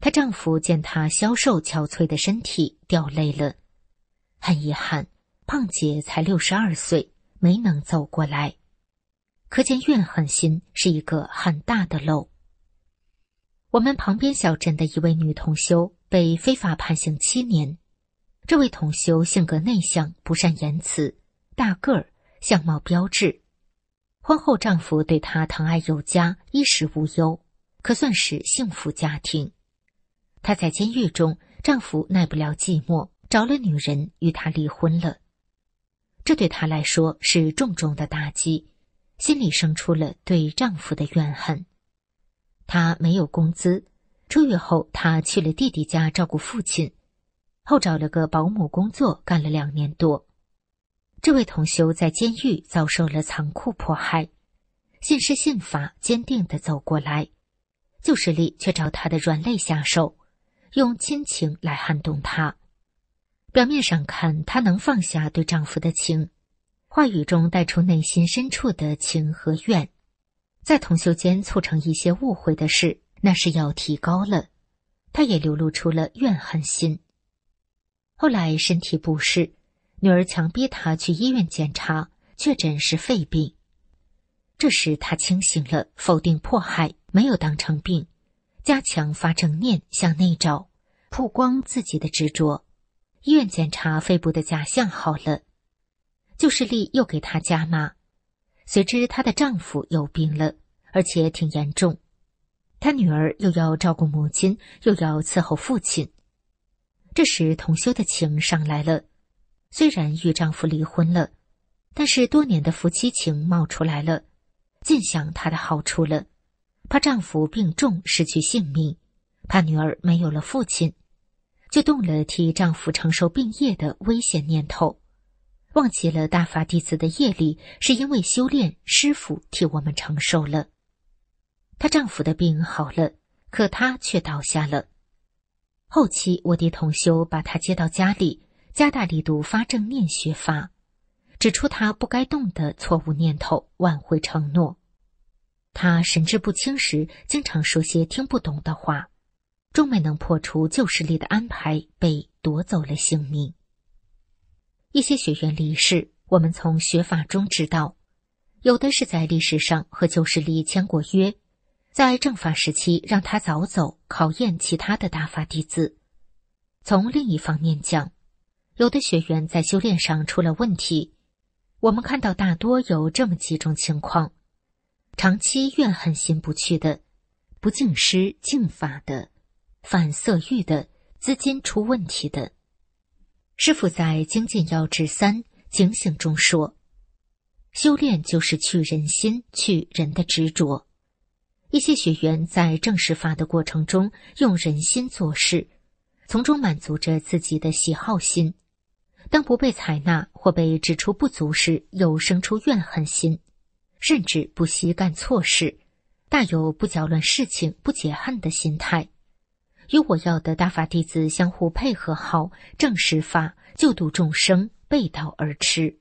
她丈夫见她消瘦憔悴的身体掉泪了。很遗憾，胖姐才六十二岁，没能走过来。可见怨恨心是一个很大的漏。我们旁边小镇的一位女同修被非法判刑七年，这位同修性格内向，不善言辞，大个儿，相貌标致。婚后，丈夫对她疼爱有加，衣食无忧，可算是幸福家庭。她在监狱中，丈夫耐不了寂寞，找了女人与她离婚了。这对她来说是重重的打击，心里生出了对丈夫的怨恨。她没有工资，出狱后，她去了弟弟家照顾父亲，后找了个保姆工作，干了两年多。这位同修在监狱遭受了残酷迫害，信师信法坚定的走过来，旧势力却找他的软肋下手，用亲情来撼动他。表面上看，他能放下对丈夫的情，话语中带出内心深处的情和怨。在同修间促成一些误会的事，那是要提高了。他也流露出了怨恨心。后来身体不适。女儿强逼他去医院检查，确诊是肺病。这时他清醒了，否定迫害，没有当成病，加强发正念，向内找，曝光自己的执着。医院检查肺部的假象好了，就是力又给他加码。谁知她的丈夫有病了，而且挺严重。她女儿又要照顾母亲，又要伺候父亲。这时同修的情上来了。虽然与丈夫离婚了，但是多年的夫妻情冒出来了，尽想他的好处了。怕丈夫病重失去性命，怕女儿没有了父亲，就动了替丈夫承受病业的危险念头，忘记了大法弟子的业力是因为修炼师傅替我们承受了。她丈夫的病好了，可她却倒下了。后期我弟同修把她接到家里。加大力度发正念学法，指出他不该动的错误念头，挽回承诺。他神志不清时，经常说些听不懂的话，终没能破除旧势力的安排，被夺走了性命。一些学员离世，我们从学法中知道，有的是在历史上和旧势力签过约，在正法时期让他早走，考验其他的大法弟子。从另一方面讲，有的学员在修炼上出了问题，我们看到大多有这么几种情况：长期怨恨心不去的，不净施净法的，反色欲的，资金出问题的。师傅在《精进要旨三警醒》中说：“修炼就是去人心，去人的执着。”一些学员在正式发的过程中用人心做事，从中满足着自己的喜好心。当不被采纳或被指出不足时，又生出怨恨心，甚至不惜干错事，大有不搅乱事情、不解恨的心态，与我要的大法弟子相互配合好，正式法，救度众生，背道而驰。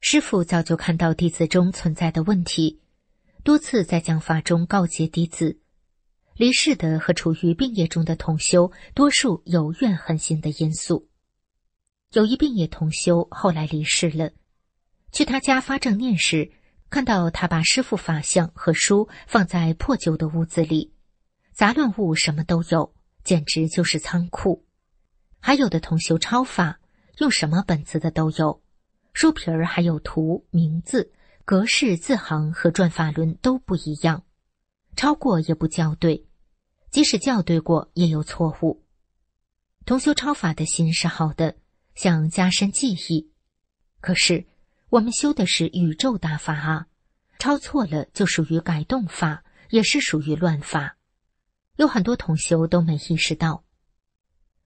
师父早就看到弟子中存在的问题，多次在讲法中告诫弟子：离世的和处于病业中的同修，多数有怨恨心的因素。有一病也同修，后来离世了。去他家发正念时，看到他把师傅法相和书放在破旧的屋子里，杂乱物什么都有，简直就是仓库。还有的同修抄法，用什么本子的都有，书皮儿还有图、名字、格式、字行和转法轮都不一样。抄过也不校对，即使校对过也有错误。同修抄法的心是好的。想加深记忆，可是我们修的是宇宙大法啊！抄错了就属于改动法，也是属于乱法。有很多同修都没意识到。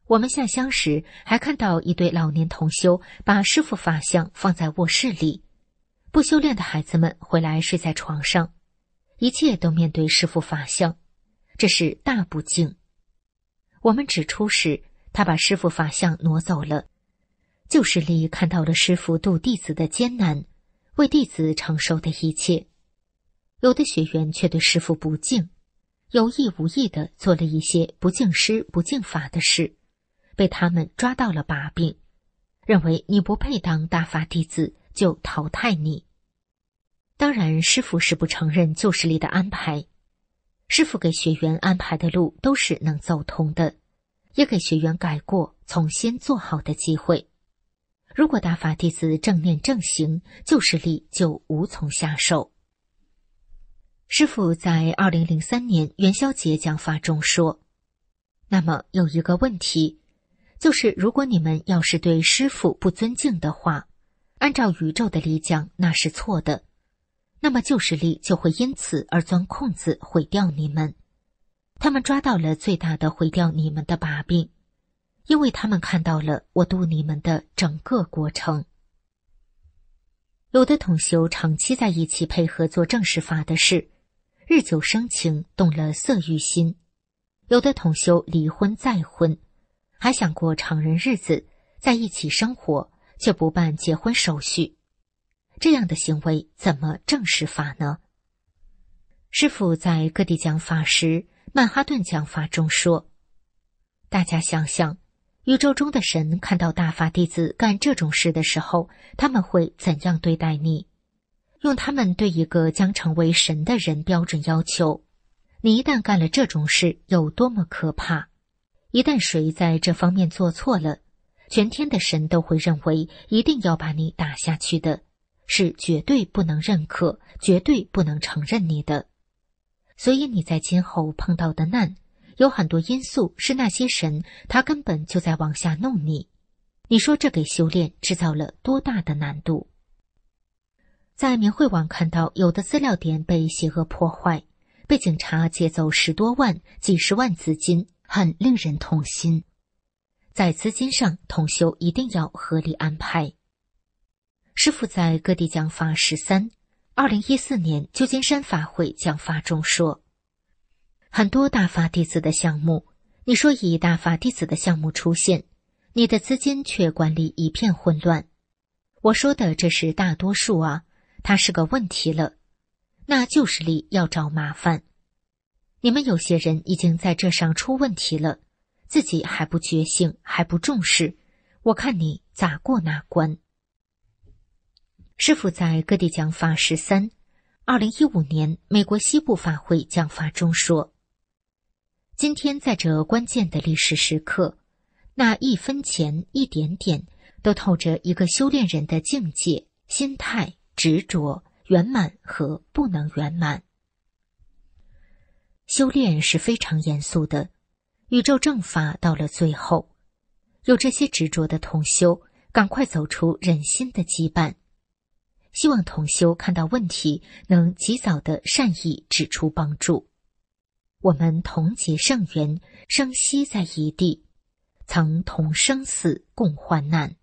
我们下乡时还看到一对老年同修把师傅法像放在卧室里，不修炼的孩子们回来睡在床上，一切都面对师傅法像，这是大不敬。我们指出时，他把师傅法像挪走了。旧势力看到了师傅渡弟子的艰难，为弟子承受的一切；有的学员却对师傅不敬，有意无意的做了一些不敬师、不敬法的事，被他们抓到了把柄，认为你不配当大法弟子，就淘汰你。当然，师傅是不承认旧势力的安排，师傅给学员安排的路都是能走通的，也给学员改过、重新做好的机会。如果大法弟子正念正行，旧势力就无从下手。师傅在二零零三年元宵节讲法中说：“那么有一个问题，就是如果你们要是对师傅不尊敬的话，按照宇宙的理讲，那是错的。那么旧势力就会因此而钻空子，毁掉你们。他们抓到了最大的毁掉你们的把柄。”因为他们看到了我度你们的整个过程，有的同修长期在一起配合做正事法的事，日久生情，动了色欲心；有的同修离婚再婚，还想过常人日子，在一起生活却不办结婚手续，这样的行为怎么正式法呢？师傅在各地讲法时，曼哈顿讲法中说：“大家想想。”宇宙中的神看到大法弟子干这种事的时候，他们会怎样对待你？用他们对一个将成为神的人标准要求，你一旦干了这种事，有多么可怕！一旦谁在这方面做错了，全天的神都会认为一定要把你打下去的，是绝对不能认可、绝对不能承认你的。所以你在今后碰到的难。有很多因素是那些神，他根本就在往下弄你。你说这给修炼制造了多大的难度？在明慧网看到，有的资料点被邪恶破坏，被警察劫走十多万、几十万资金，很令人痛心。在资金上，统修一定要合理安排。师傅在各地讲法十三二零一四年旧金山法会讲法中说。很多大法弟子的项目，你说以大法弟子的项目出现，你的资金却管理一片混乱。我说的这是大多数啊，它是个问题了，那就是力要找麻烦。你们有些人已经在这上出问题了，自己还不觉醒，还不重视，我看你咋过那关？师傅在各地讲法十三，二零一五年美国西部法会讲法中说。今天在这关键的历史时刻，那一分钱一点点，都透着一个修炼人的境界、心态、执着、圆满和不能圆满。修炼是非常严肃的，宇宙正法到了最后，有这些执着的同修，赶快走出人心的羁绊。希望同修看到问题，能及早的善意指出，帮助。我们同结圣缘，生息在一地，曾同生死共患难，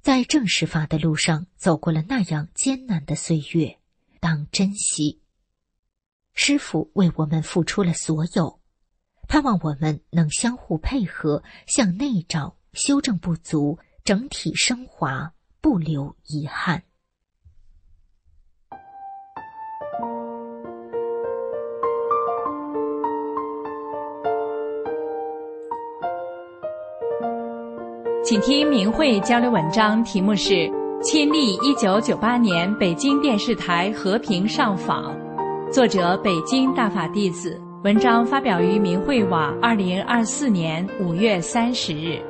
在正实法的路上走过了那样艰难的岁月，当珍惜。师傅为我们付出了所有，盼望我们能相互配合，向内找，修正不足，整体升华，不留遗憾。请听明慧交流文章，题目是《亲历一九九八年北京电视台和平上访》，作者北京大法弟子。文章发表于明慧网，二零二四年五月三十日。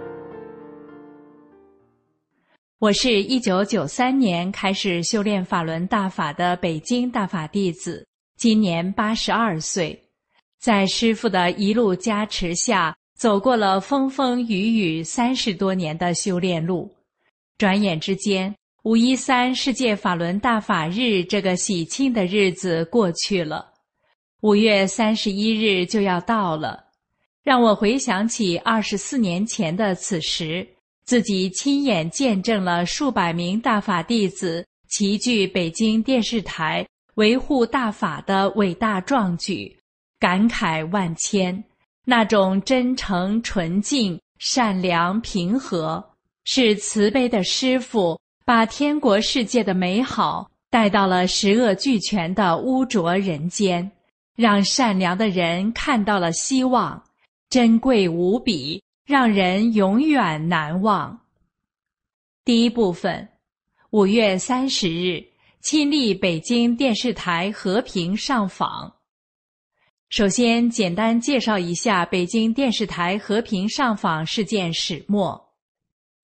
我是一九九三年开始修炼法轮大法的北京大法弟子，今年八十二岁，在师傅的一路加持下。走过了风风雨雨三十多年的修炼路，转眼之间，五一三世界法轮大法日这个喜庆的日子过去了，五月三十一日就要到了，让我回想起二十四年前的此时，自己亲眼见证了数百名大法弟子齐聚北京电视台维护大法的伟大壮举，感慨万千。那种真诚、纯净、善良、平和，是慈悲的师傅把天国世界的美好带到了十恶俱全的污浊人间，让善良的人看到了希望，珍贵无比，让人永远难忘。第一部分，五月三十日，亲历北京电视台和平上访。首先，简单介绍一下北京电视台和平上访事件始末。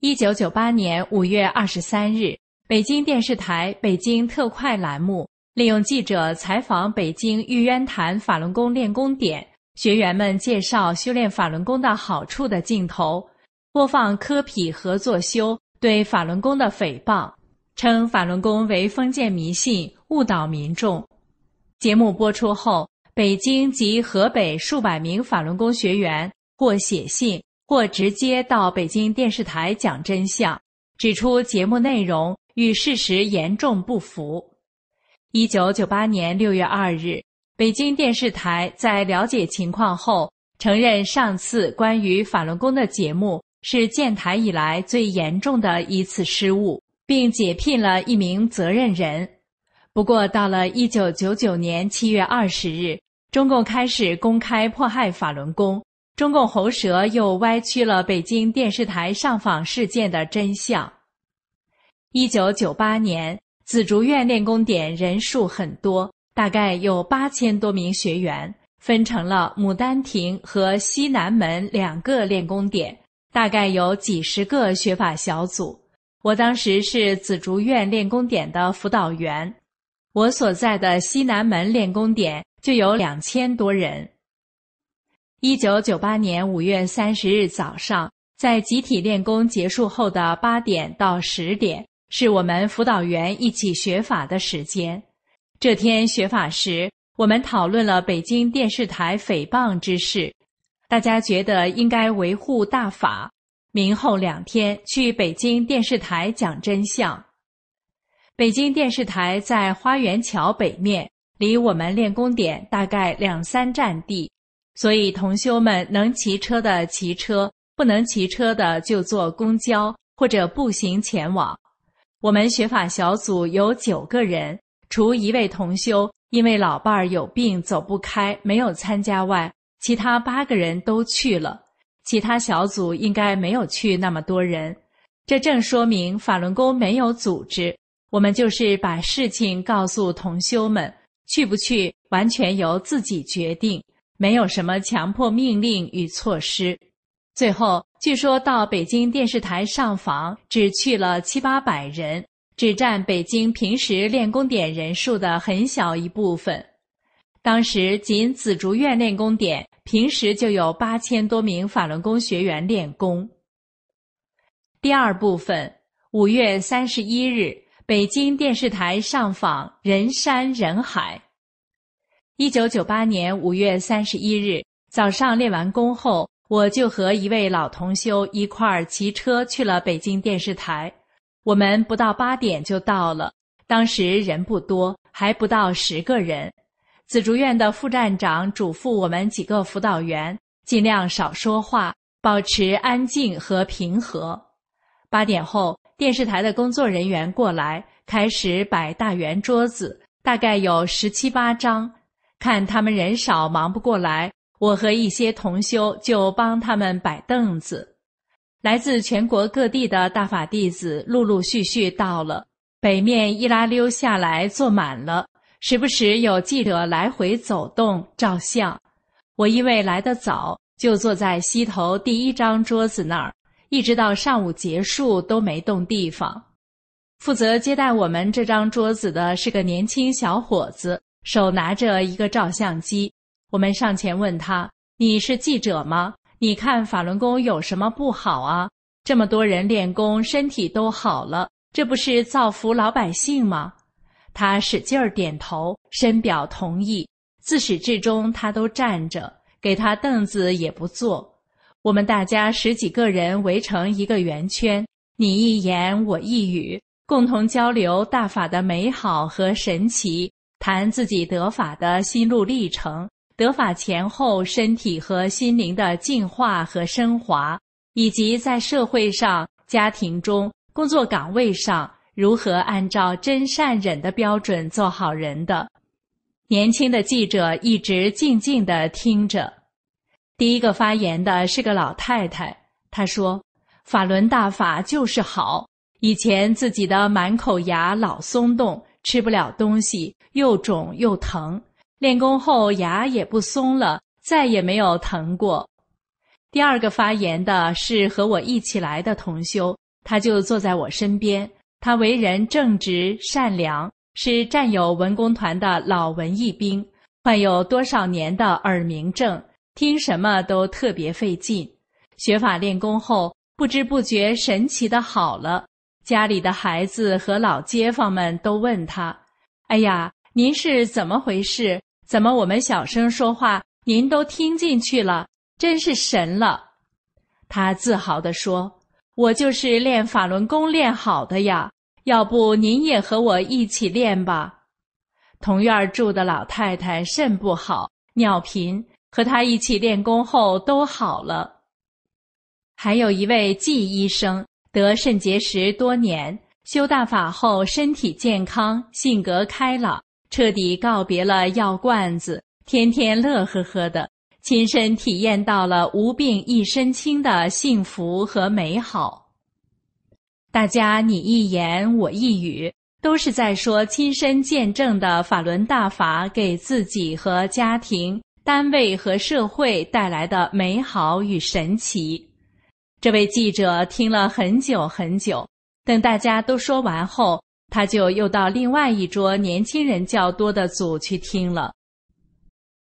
一九九八年五月二十三日，北京电视台《北京特快》栏目利用记者采访北京玉渊潭法轮功练功点学员们介绍修炼法轮功的好处的镜头，播放科比和作修对法轮功的诽谤，称法轮功为封建迷信，误导民众。节目播出后。北京及河北数百名法轮功学员，或写信，或直接到北京电视台讲真相，指出节目内容与事实严重不符。一九九八年六月二日，北京电视台在了解情况后，承认上次关于法轮功的节目是建台以来最严重的一次失误，并解聘了一名责任人。不过，到了一九九九年七月二十日。中共开始公开迫害法轮功，中共喉舌又歪曲了北京电视台上访事件的真相。一九九八年，紫竹院练功点人数很多，大概有八千多名学员，分成了牡丹亭和西南门两个练功点，大概有几十个学法小组。我当时是紫竹院练功点的辅导员。我所在的西南门练功点就有两千多人。一九九八年五月三十日早上，在集体练功结束后的八点到十点，是我们辅导员一起学法的时间。这天学法时，我们讨论了北京电视台诽谤之事，大家觉得应该维护大法。明后两天去北京电视台讲真相。北京电视台在花园桥北面，离我们练功点大概两三站地，所以同修们能骑车的骑车，不能骑车的就坐公交或者步行前往。我们学法小组有九个人，除一位同修因为老伴儿有病走不开没有参加外，其他八个人都去了。其他小组应该没有去那么多人，这正说明法轮功没有组织。我们就是把事情告诉同修们，去不去完全由自己决定，没有什么强迫命令与措施。最后，据说到北京电视台上访，只去了七八百人，只占北京平时练功点人数的很小一部分。当时，仅紫竹院练功点平时就有八千多名法轮功学员练功。第二部分，五月三十一日。北京电视台上访人山人海。一九九八年五月三十一日早上练完功后，我就和一位老同修一块儿骑车去了北京电视台。我们不到八点就到了，当时人不多，还不到十个人。紫竹院的副站长嘱咐我们几个辅导员尽量少说话，保持安静和平和。八点后。电视台的工作人员过来，开始摆大圆桌子，大概有十七八张。看他们人少，忙不过来，我和一些同修就帮他们摆凳子。来自全国各地的大法弟子陆陆续续到了，北面一拉溜下来，坐满了。时不时有记者来回走动照相。我因为来得早，就坐在西头第一张桌子那儿。一直到上午结束都没动地方。负责接待我们这张桌子的是个年轻小伙子，手拿着一个照相机。我们上前问他：“你是记者吗？你看法轮功有什么不好啊？这么多人练功，身体都好了，这不是造福老百姓吗？”他使劲儿点头，深表同意。自始至终他都站着，给他凳子也不坐。我们大家十几个人围成一个圆圈，你一言我一语，共同交流大法的美好和神奇，谈自己得法的心路历程，得法前后身体和心灵的进化和升华，以及在社会上、家庭中、工作岗位上如何按照真善忍的标准做好人的。年轻的记者一直静静地听着。第一个发言的是个老太太，她说：“法轮大法就是好。以前自己的满口牙老松动，吃不了东西，又肿又疼。练功后牙也不松了，再也没有疼过。”第二个发言的是和我一起来的同修，他就坐在我身边。他为人正直善良，是战友文工团的老文艺兵，患有多少年的耳鸣症。听什么都特别费劲，学法练功后，不知不觉神奇的好了。家里的孩子和老街坊们都问他：“哎呀，您是怎么回事？怎么我们小声说话，您都听进去了？真是神了！”他自豪地说：“我就是练法轮功练好的呀。要不您也和我一起练吧。”同院住的老太太肾不好，尿频。和他一起练功后都好了。还有一位季医生得肾结石多年，修大法后身体健康，性格开朗，彻底告别了药罐子，天天乐呵呵的，亲身体验到了无病一身轻的幸福和美好。大家你一言我一语，都是在说亲身见证的法轮大法给自己和家庭。单位和社会带来的美好与神奇，这位记者听了很久很久。等大家都说完后，他就又到另外一桌年轻人较多的组去听了。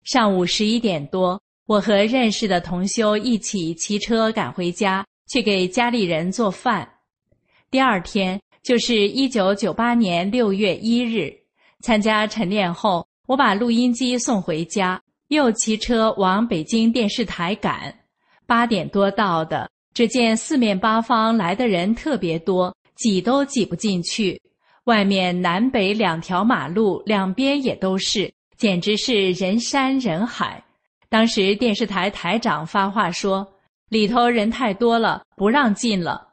上午十一点多，我和认识的同修一起骑车赶回家去给家里人做饭。第二天就是一九九八年六月一日，参加晨练后，我把录音机送回家。又骑车往北京电视台赶，八点多到的。只见四面八方来的人特别多，挤都挤不进去。外面南北两条马路两边也都是，简直是人山人海。当时电视台台长发话说，里头人太多了，不让进了。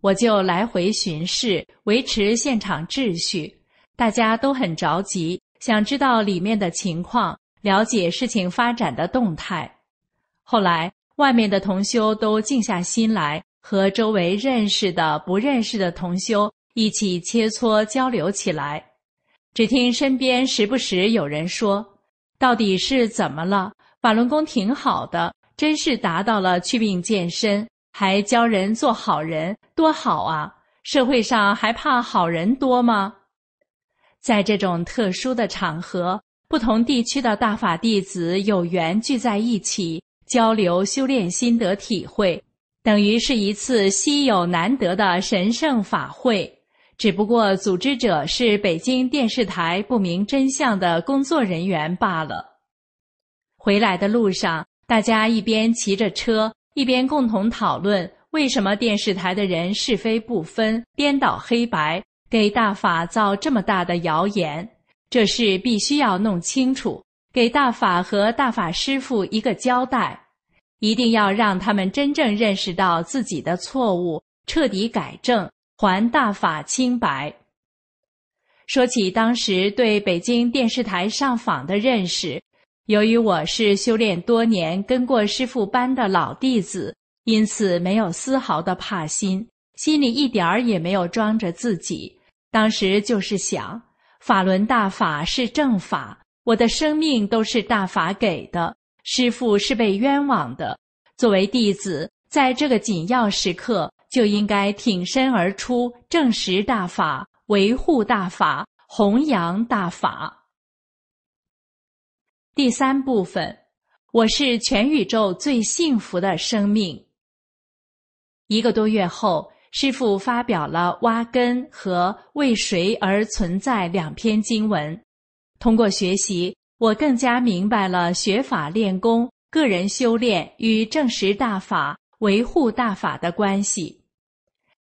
我就来回巡视，维持现场秩序。大家都很着急，想知道里面的情况。了解事情发展的动态，后来外面的同修都静下心来，和周围认识的、不认识的同修一起切磋交流起来。只听身边时不时有人说：“到底是怎么了？法轮功挺好的，真是达到了去病健身，还教人做好人，多好啊！社会上还怕好人多吗？”在这种特殊的场合。不同地区的大法弟子有缘聚在一起交流修炼心得体会，等于是一次稀有难得的神圣法会，只不过组织者是北京电视台不明真相的工作人员罢了。回来的路上，大家一边骑着车，一边共同讨论为什么电视台的人是非不分、颠倒黑白，给大法造这么大的谣言。这事必须要弄清楚，给大法和大法师父一个交代，一定要让他们真正认识到自己的错误，彻底改正，还大法清白。说起当时对北京电视台上访的认识，由于我是修炼多年、跟过师傅班的老弟子，因此没有丝毫的怕心，心里一点儿也没有装着自己。当时就是想。法轮大法是正法，我的生命都是大法给的。师父是被冤枉的，作为弟子，在这个紧要时刻，就应该挺身而出，证实大法，维护大法，弘扬大法。第三部分，我是全宇宙最幸福的生命。一个多月后。师父发表了《挖根》和《为谁而存在》两篇经文。通过学习，我更加明白了学法练功、个人修炼与正实大法、维护大法的关系。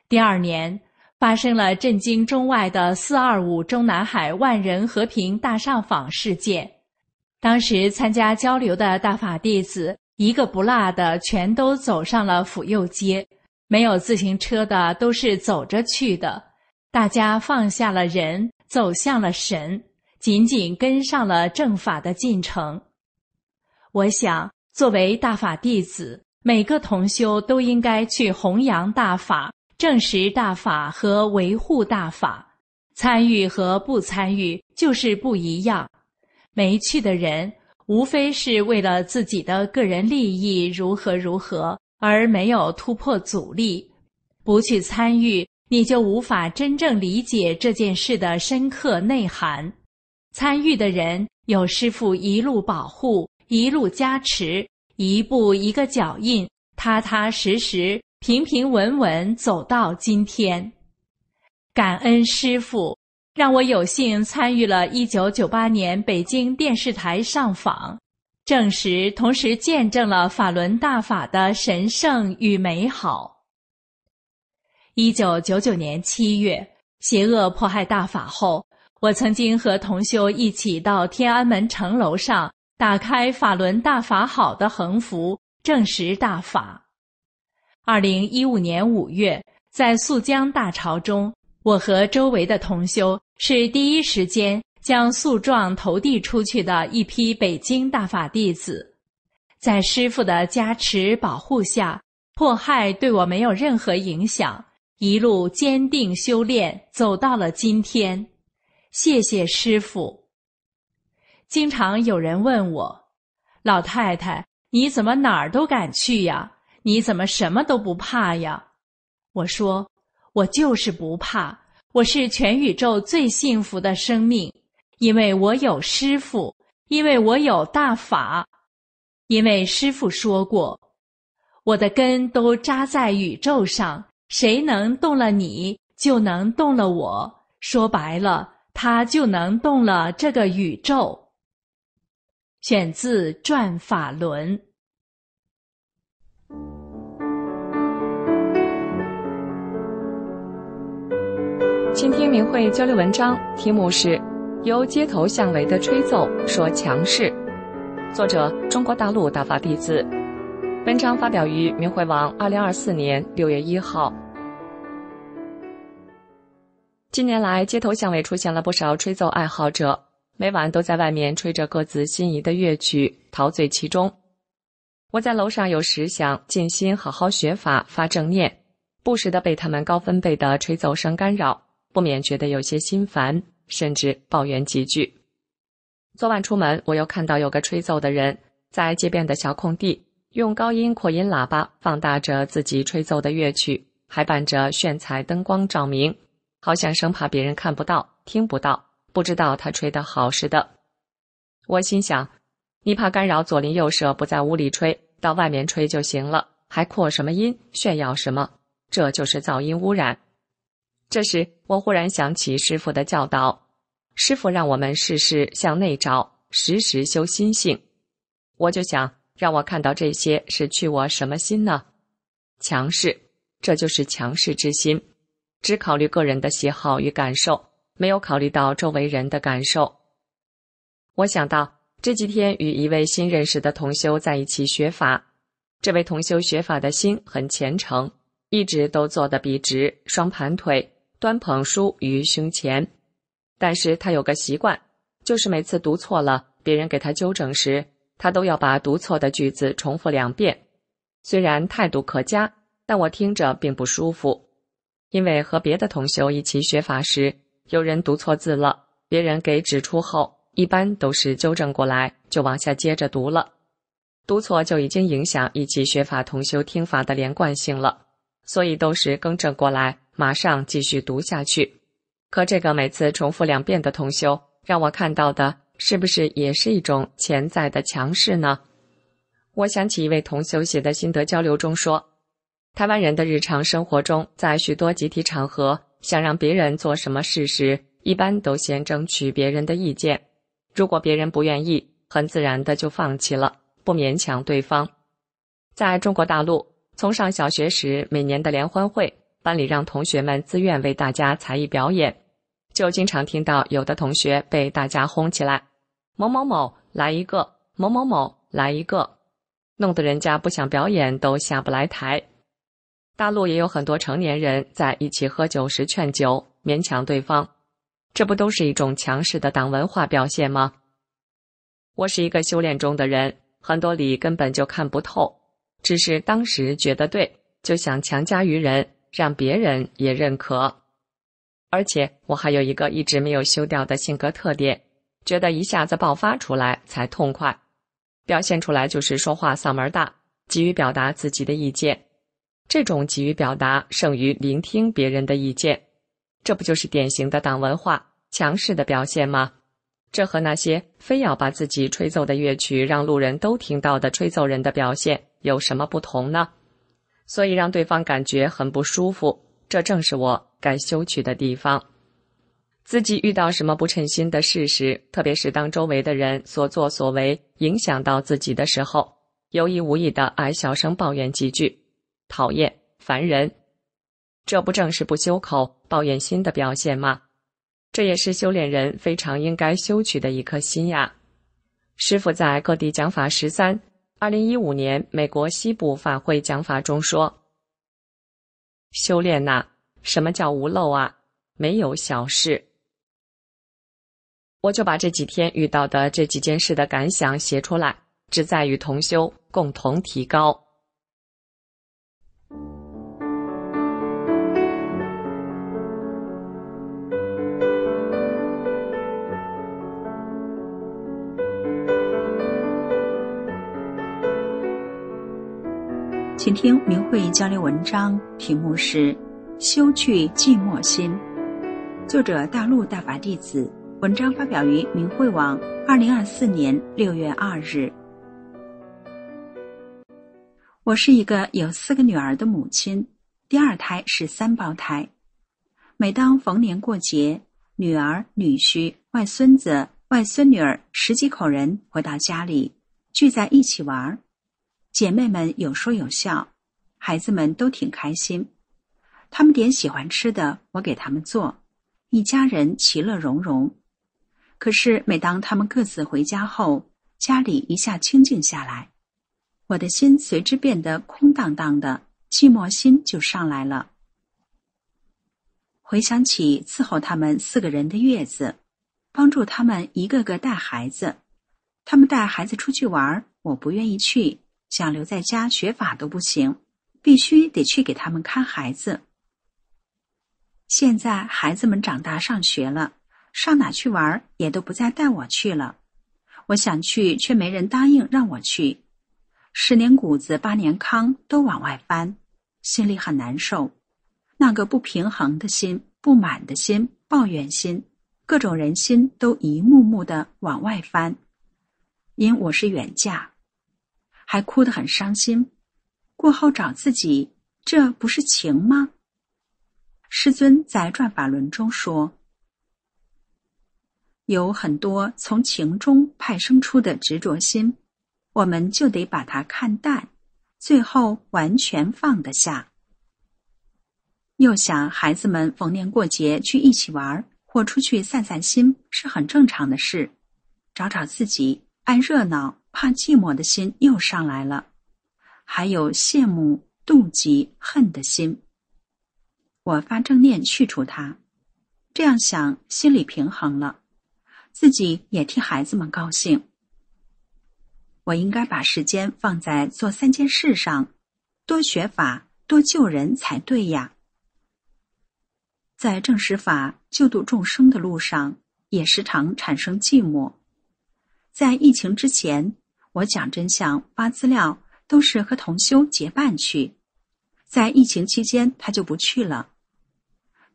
第二年，发生了震惊中外的“四二五”中南海万人和平大上访事件。当时参加交流的大法弟子一个不落的，全都走上了府右街。没有自行车的都是走着去的，大家放下了人，走向了神，紧紧跟上了正法的进程。我想，作为大法弟子，每个同修都应该去弘扬大法、证实大法和维护大法。参与和不参与就是不一样。没去的人，无非是为了自己的个人利益如何如何。而没有突破阻力，不去参与，你就无法真正理解这件事的深刻内涵。参与的人有师傅一路保护，一路加持，一步一个脚印，踏踏实实，平平稳稳走到今天。感恩师傅，让我有幸参与了1998年北京电视台上访。证实，同时见证了法轮大法的神圣与美好。一九九九年七月，邪恶迫害大法后，我曾经和同修一起到天安门城楼上打开“法轮大法好”的横幅，证实大法。二零一五年五月，在溯江大潮中，我和周围的同修是第一时间。将诉状投递出去的一批北京大法弟子，在师傅的加持保护下，迫害对我没有任何影响。一路坚定修炼，走到了今天，谢谢师傅。经常有人问我：“老太太，你怎么哪儿都敢去呀？你怎么什么都不怕呀？”我说：“我就是不怕，我是全宇宙最幸福的生命。”因为我有师傅，因为我有大法，因为师傅说过，我的根都扎在宇宙上，谁能动了你，就能动了我。说白了，他就能动了这个宇宙。选自《转法轮》。倾听明慧交流文章，题目是。由街头巷尾的吹奏说强势，作者中国大陆大法弟子。文章发表于明慧网，二零二四年六月一号。近年来，街头巷尾出现了不少吹奏爱好者，每晚都在外面吹着各自心仪的乐曲，陶醉其中。我在楼上有时想静心好好学法、发正念，不时的被他们高分贝的吹奏声干扰，不免觉得有些心烦。甚至抱怨几句。昨晚出门，我又看到有个吹奏的人在街边的小空地，用高音扩音喇叭放大着自己吹奏的乐曲，还伴着炫彩灯光照明，好像生怕别人看不到、听不到，不知道他吹得好似的。我心想，你怕干扰左邻右舍，不在屋里吹，到外面吹就行了，还扩什么音，炫耀什么？这就是噪音污染。这时，我忽然想起师傅的教导，师傅让我们事事向内找，时时修心性。我就想，让我看到这些是去我什么心呢？强势，这就是强势之心，只考虑个人的喜好与感受，没有考虑到周围人的感受。我想到这几天与一位新认识的同修在一起学法，这位同修学法的心很虔诚，一直都坐得笔直，双盘腿。端捧书于胸前，但是他有个习惯，就是每次读错了，别人给他纠正时，他都要把读错的句子重复两遍。虽然态度可嘉，但我听着并不舒服，因为和别的同修一起学法时，有人读错字了，别人给指出后，一般都是纠正过来就往下接着读了，读错就已经影响一起学法同修听法的连贯性了，所以都是更正过来。马上继续读下去。可这个每次重复两遍的同修，让我看到的，是不是也是一种潜在的强势呢？我想起一位同修写的心得交流中说，台湾人的日常生活中，在许多集体场合，想让别人做什么事时，一般都先争取别人的意见。如果别人不愿意，很自然的就放弃了，不勉强对方。在中国大陆，从上小学时，每年的联欢会。班里让同学们自愿为大家才艺表演，就经常听到有的同学被大家哄起来，“某某某来一个，某某某来一个”，弄得人家不想表演都下不来台。大陆也有很多成年人在一起喝酒时劝酒，勉强对方，这不都是一种强势的党文化表现吗？我是一个修炼中的人，很多理根本就看不透，只是当时觉得对，就想强加于人。让别人也认可，而且我还有一个一直没有修掉的性格特点，觉得一下子爆发出来才痛快，表现出来就是说话嗓门大，急于表达自己的意见。这种急于表达胜于聆听别人的意见，这不就是典型的党文化强势的表现吗？这和那些非要把自己吹奏的乐曲让路人都听到的吹奏人的表现有什么不同呢？所以让对方感觉很不舒服，这正是我该修取的地方。自己遇到什么不称心的事时，特别是当周围的人所作所为影响到自己的时候，有意无意的矮小声抱怨几句，讨厌、烦人，这不正是不修口、抱怨心的表现吗？这也是修炼人非常应该修取的一颗心呀。师傅在各地讲法十三。二零一五年，美国西部法会讲法中说：“修炼呐，什么叫无漏啊？没有小事。我就把这几天遇到的这几件事的感想写出来，旨在与同修共同提高。”请听明慧交流文章，题目是《修去寂寞心》，作者大陆大法弟子。文章发表于明慧网，二零二四年六月二日。我是一个有四个女儿的母亲，第二胎是三胞胎。每当逢年过节，女儿、女婿、外孙子、外孙女儿十几口人回到家里，聚在一起玩儿。姐妹们有说有笑，孩子们都挺开心。他们点喜欢吃的，我给他们做，一家人其乐融融。可是每当他们各自回家后，家里一下清静下来，我的心随之变得空荡荡的，寂寞心就上来了。回想起伺候他们四个人的月子，帮助他们一个个带孩子，他们带孩子出去玩，我不愿意去。想留在家学法都不行，必须得去给他们看孩子。现在孩子们长大上学了，上哪去玩也都不再带我去了。我想去，却没人答应让我去。十年谷子八年糠都往外翻，心里很难受。那个不平衡的心、不满的心、抱怨心，各种人心都一幕幕的往外翻。因我是远嫁。还哭得很伤心，过后找自己，这不是情吗？师尊在《转法轮》中说，有很多从情中派生出的执着心，我们就得把它看淡，最后完全放得下。又想孩子们逢年过节去一起玩或出去散散心是很正常的事，找找自己，爱热闹。怕寂寞的心又上来了，还有羡慕、妒忌、恨的心。我发正念去除它，这样想，心里平衡了，自己也替孩子们高兴。我应该把时间放在做三件事上，多学法，多救人才对呀。在正实法救度众生的路上，也时常产生寂寞。在疫情之前。我讲真相发资料都是和同修结伴去，在疫情期间他就不去了。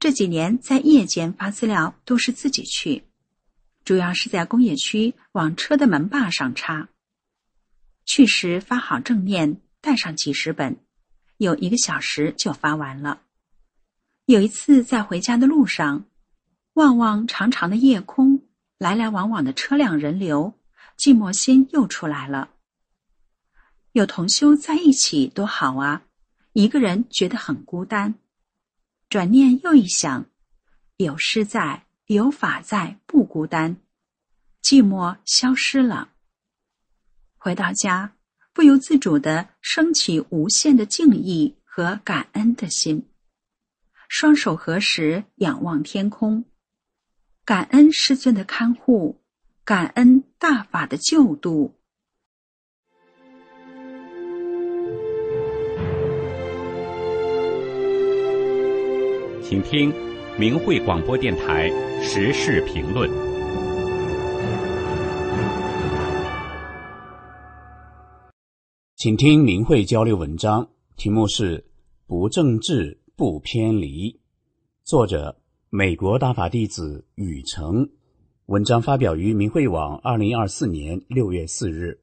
这几年在夜间发资料都是自己去，主要是在工业区往车的门把上插。去时发好正面，带上几十本，有一个小时就发完了。有一次在回家的路上，望望长长的夜空，来来往往的车辆人流。寂寞心又出来了，有同修在一起多好啊！一个人觉得很孤单，转念又一想，有师在，有法在，不孤单，寂寞消失了。回到家，不由自主的升起无限的敬意和感恩的心，双手合十，仰望天空，感恩师尊的看护。感恩大法的救度。请听明慧广播电台时事评论。请听明慧交流文章，题目是《不政治不偏离》，作者美国大法弟子雨成。文章发表于明慧网，二零二四年六月四日。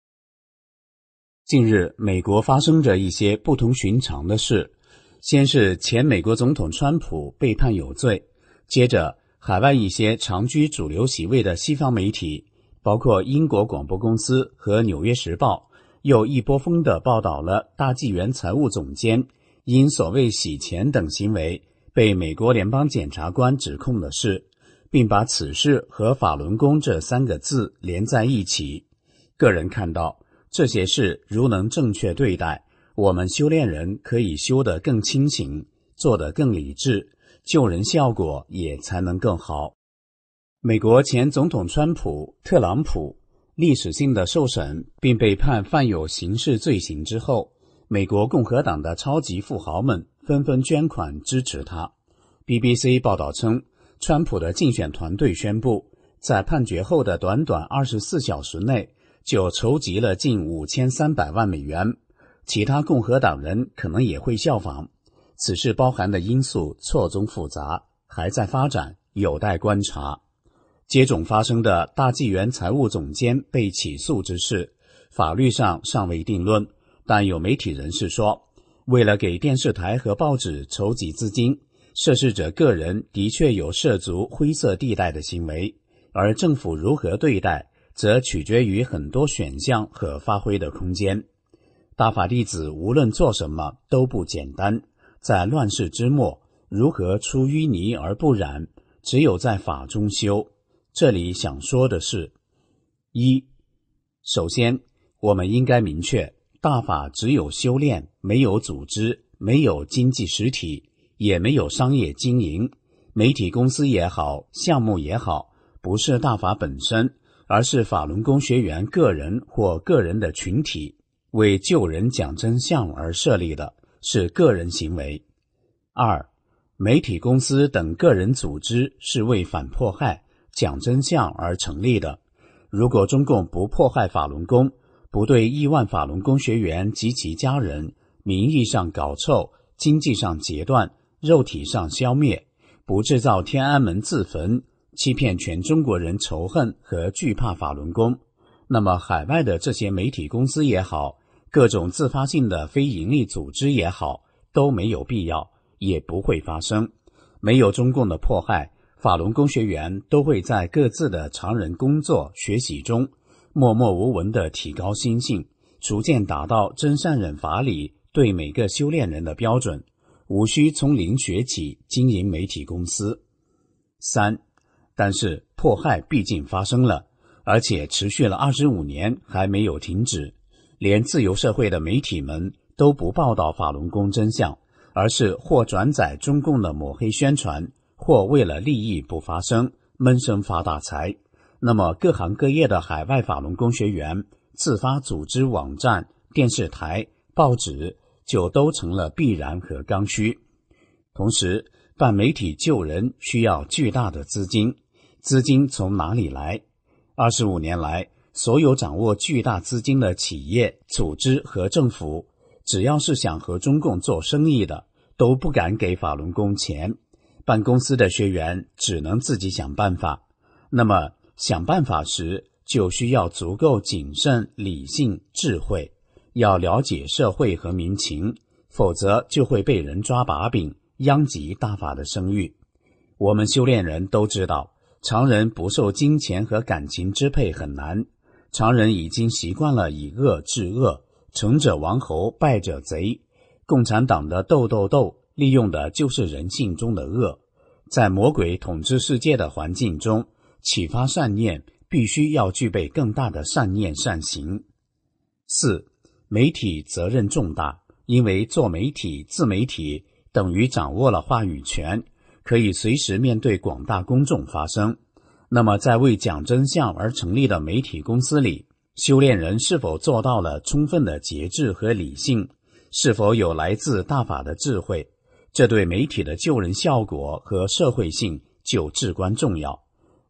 近日，美国发生着一些不同寻常的事。先是前美国总统川普被判有罪，接着海外一些长居主流席位的西方媒体，包括英国广播公司和纽约时报，又一波风的报道了大纪元财务总监因所谓洗钱等行为被美国联邦检察官指控的事。并把此事和法轮功这三个字连在一起。个人看到这些事，如能正确对待，我们修炼人可以修得更清醒，做得更理智，救人效果也才能更好。美国前总统川普（特朗普）历史性的受审，并被判犯有刑事罪行之后，美国共和党的超级富豪们纷纷捐款支持他。BBC 报道称。川普的竞选团队宣布，在判决后的短短二十四小时内就筹集了近五千三百万美元。其他共和党人可能也会效仿。此事包含的因素错综复杂，还在发展，有待观察。接种发生的大纪元财务总监被起诉之事，法律上尚未定论，但有媒体人士说，为了给电视台和报纸筹集资金。涉事者个人的确有涉足灰色地带的行为，而政府如何对待，则取决于很多选项和发挥的空间。大法弟子无论做什么都不简单，在乱世之末，如何出淤泥而不染？只有在法中修。这里想说的是，一，首先，我们应该明确，大法只有修炼，没有组织，没有经济实体。也没有商业经营，媒体公司也好，项目也好，不是大法本身，而是法轮功学员个人或个人的群体为救人讲真相而设立的，是个人行为。二，媒体公司等个人组织是为反迫害、讲真相而成立的。如果中共不迫害法轮功，不对亿万法轮功学员及其家人名义上搞臭，经济上截断，肉体上消灭，不制造天安门自焚，欺骗全中国人仇恨和惧怕法轮功，那么海外的这些媒体公司也好，各种自发性的非营利组织也好，都没有必要，也不会发生。没有中共的迫害，法轮功学员都会在各自的常人工作学习中，默默无闻的提高心性，逐渐达到真善忍法理对每个修炼人的标准。无需从零学起经营媒体公司。三，但是迫害毕竟发生了，而且持续了二十五年，还没有停止。连自由社会的媒体们都不报道法轮功真相，而是或转载中共的抹黑宣传，或为了利益不发声，闷声发大财。那么，各行各业的海外法轮功学员自发组织网站、电视台、报纸。就都成了必然和刚需。同时，办媒体救人需要巨大的资金，资金从哪里来？二十五年来，所有掌握巨大资金的企业、组织和政府，只要是想和中共做生意的，都不敢给法轮功钱。办公司的学员只能自己想办法。那么，想办法时就需要足够谨慎、理性、智慧。要了解社会和民情，否则就会被人抓把柄，殃及大法的声誉。我们修炼人都知道，常人不受金钱和感情支配很难。常人已经习惯了以恶制恶，成者王侯，败者贼。共产党的斗斗斗，利用的就是人性中的恶。在魔鬼统治世界的环境中，启发善念，必须要具备更大的善念善行。四。媒体责任重大，因为做媒体、自媒体等于掌握了话语权，可以随时面对广大公众发声。那么，在为讲真相而成立的媒体公司里，修炼人是否做到了充分的节制和理性，是否有来自大法的智慧，这对媒体的救人效果和社会性就至关重要。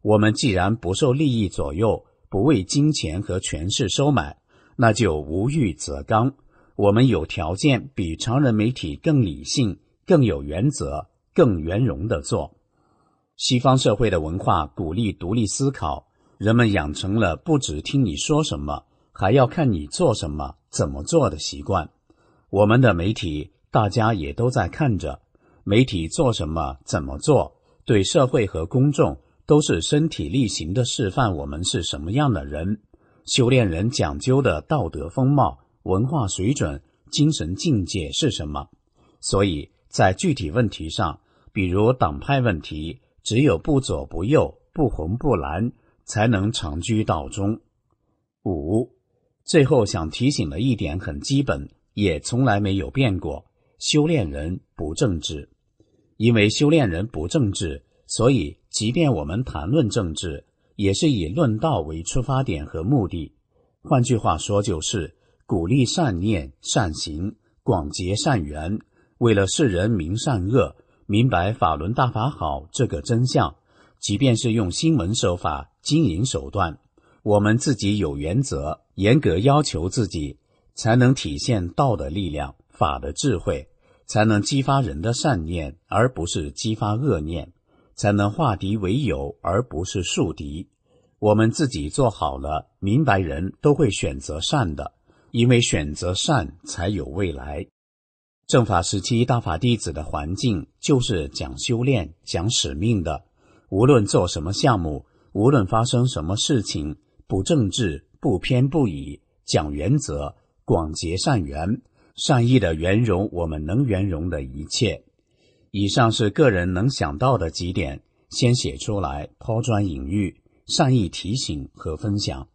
我们既然不受利益左右，不为金钱和权势收买。那就无欲则刚。我们有条件比常人媒体更理性、更有原则、更圆融的做。西方社会的文化鼓励独立思考，人们养成了不只听你说什么，还要看你做什么、怎么做的习惯。我们的媒体，大家也都在看着媒体做什么、怎么做，对社会和公众都是身体力行的示范，我们是什么样的人。修炼人讲究的道德风貌、文化水准、精神境界是什么？所以在具体问题上，比如党派问题，只有不左不右、不红不蓝，才能长居道中。五，最后想提醒的一点很基本，也从来没有变过：修炼人不政治，因为修炼人不政治，所以即便我们谈论政治。也是以论道为出发点和目的，换句话说，就是鼓励善念、善行，广结善缘。为了世人明善恶，明白法轮大法好这个真相，即便是用新闻手法、经营手段，我们自己有原则，严格要求自己，才能体现道的力量、法的智慧，才能激发人的善念，而不是激发恶念。才能化敌为友，而不是树敌。我们自己做好了，明白人都会选择善的，因为选择善才有未来。正法时期大法弟子的环境就是讲修炼、讲使命的。无论做什么项目，无论发生什么事情，不政治，不偏不倚，讲原则，广结善缘，善意的圆融我们能圆融的一切。以上是个人能想到的几点，先写出来，抛砖引玉，善意提醒和分享。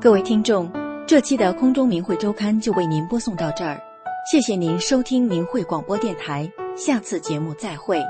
各位听众，这期的空中名会周刊就为您播送到这儿，谢谢您收听名会广播电台，下次节目再会。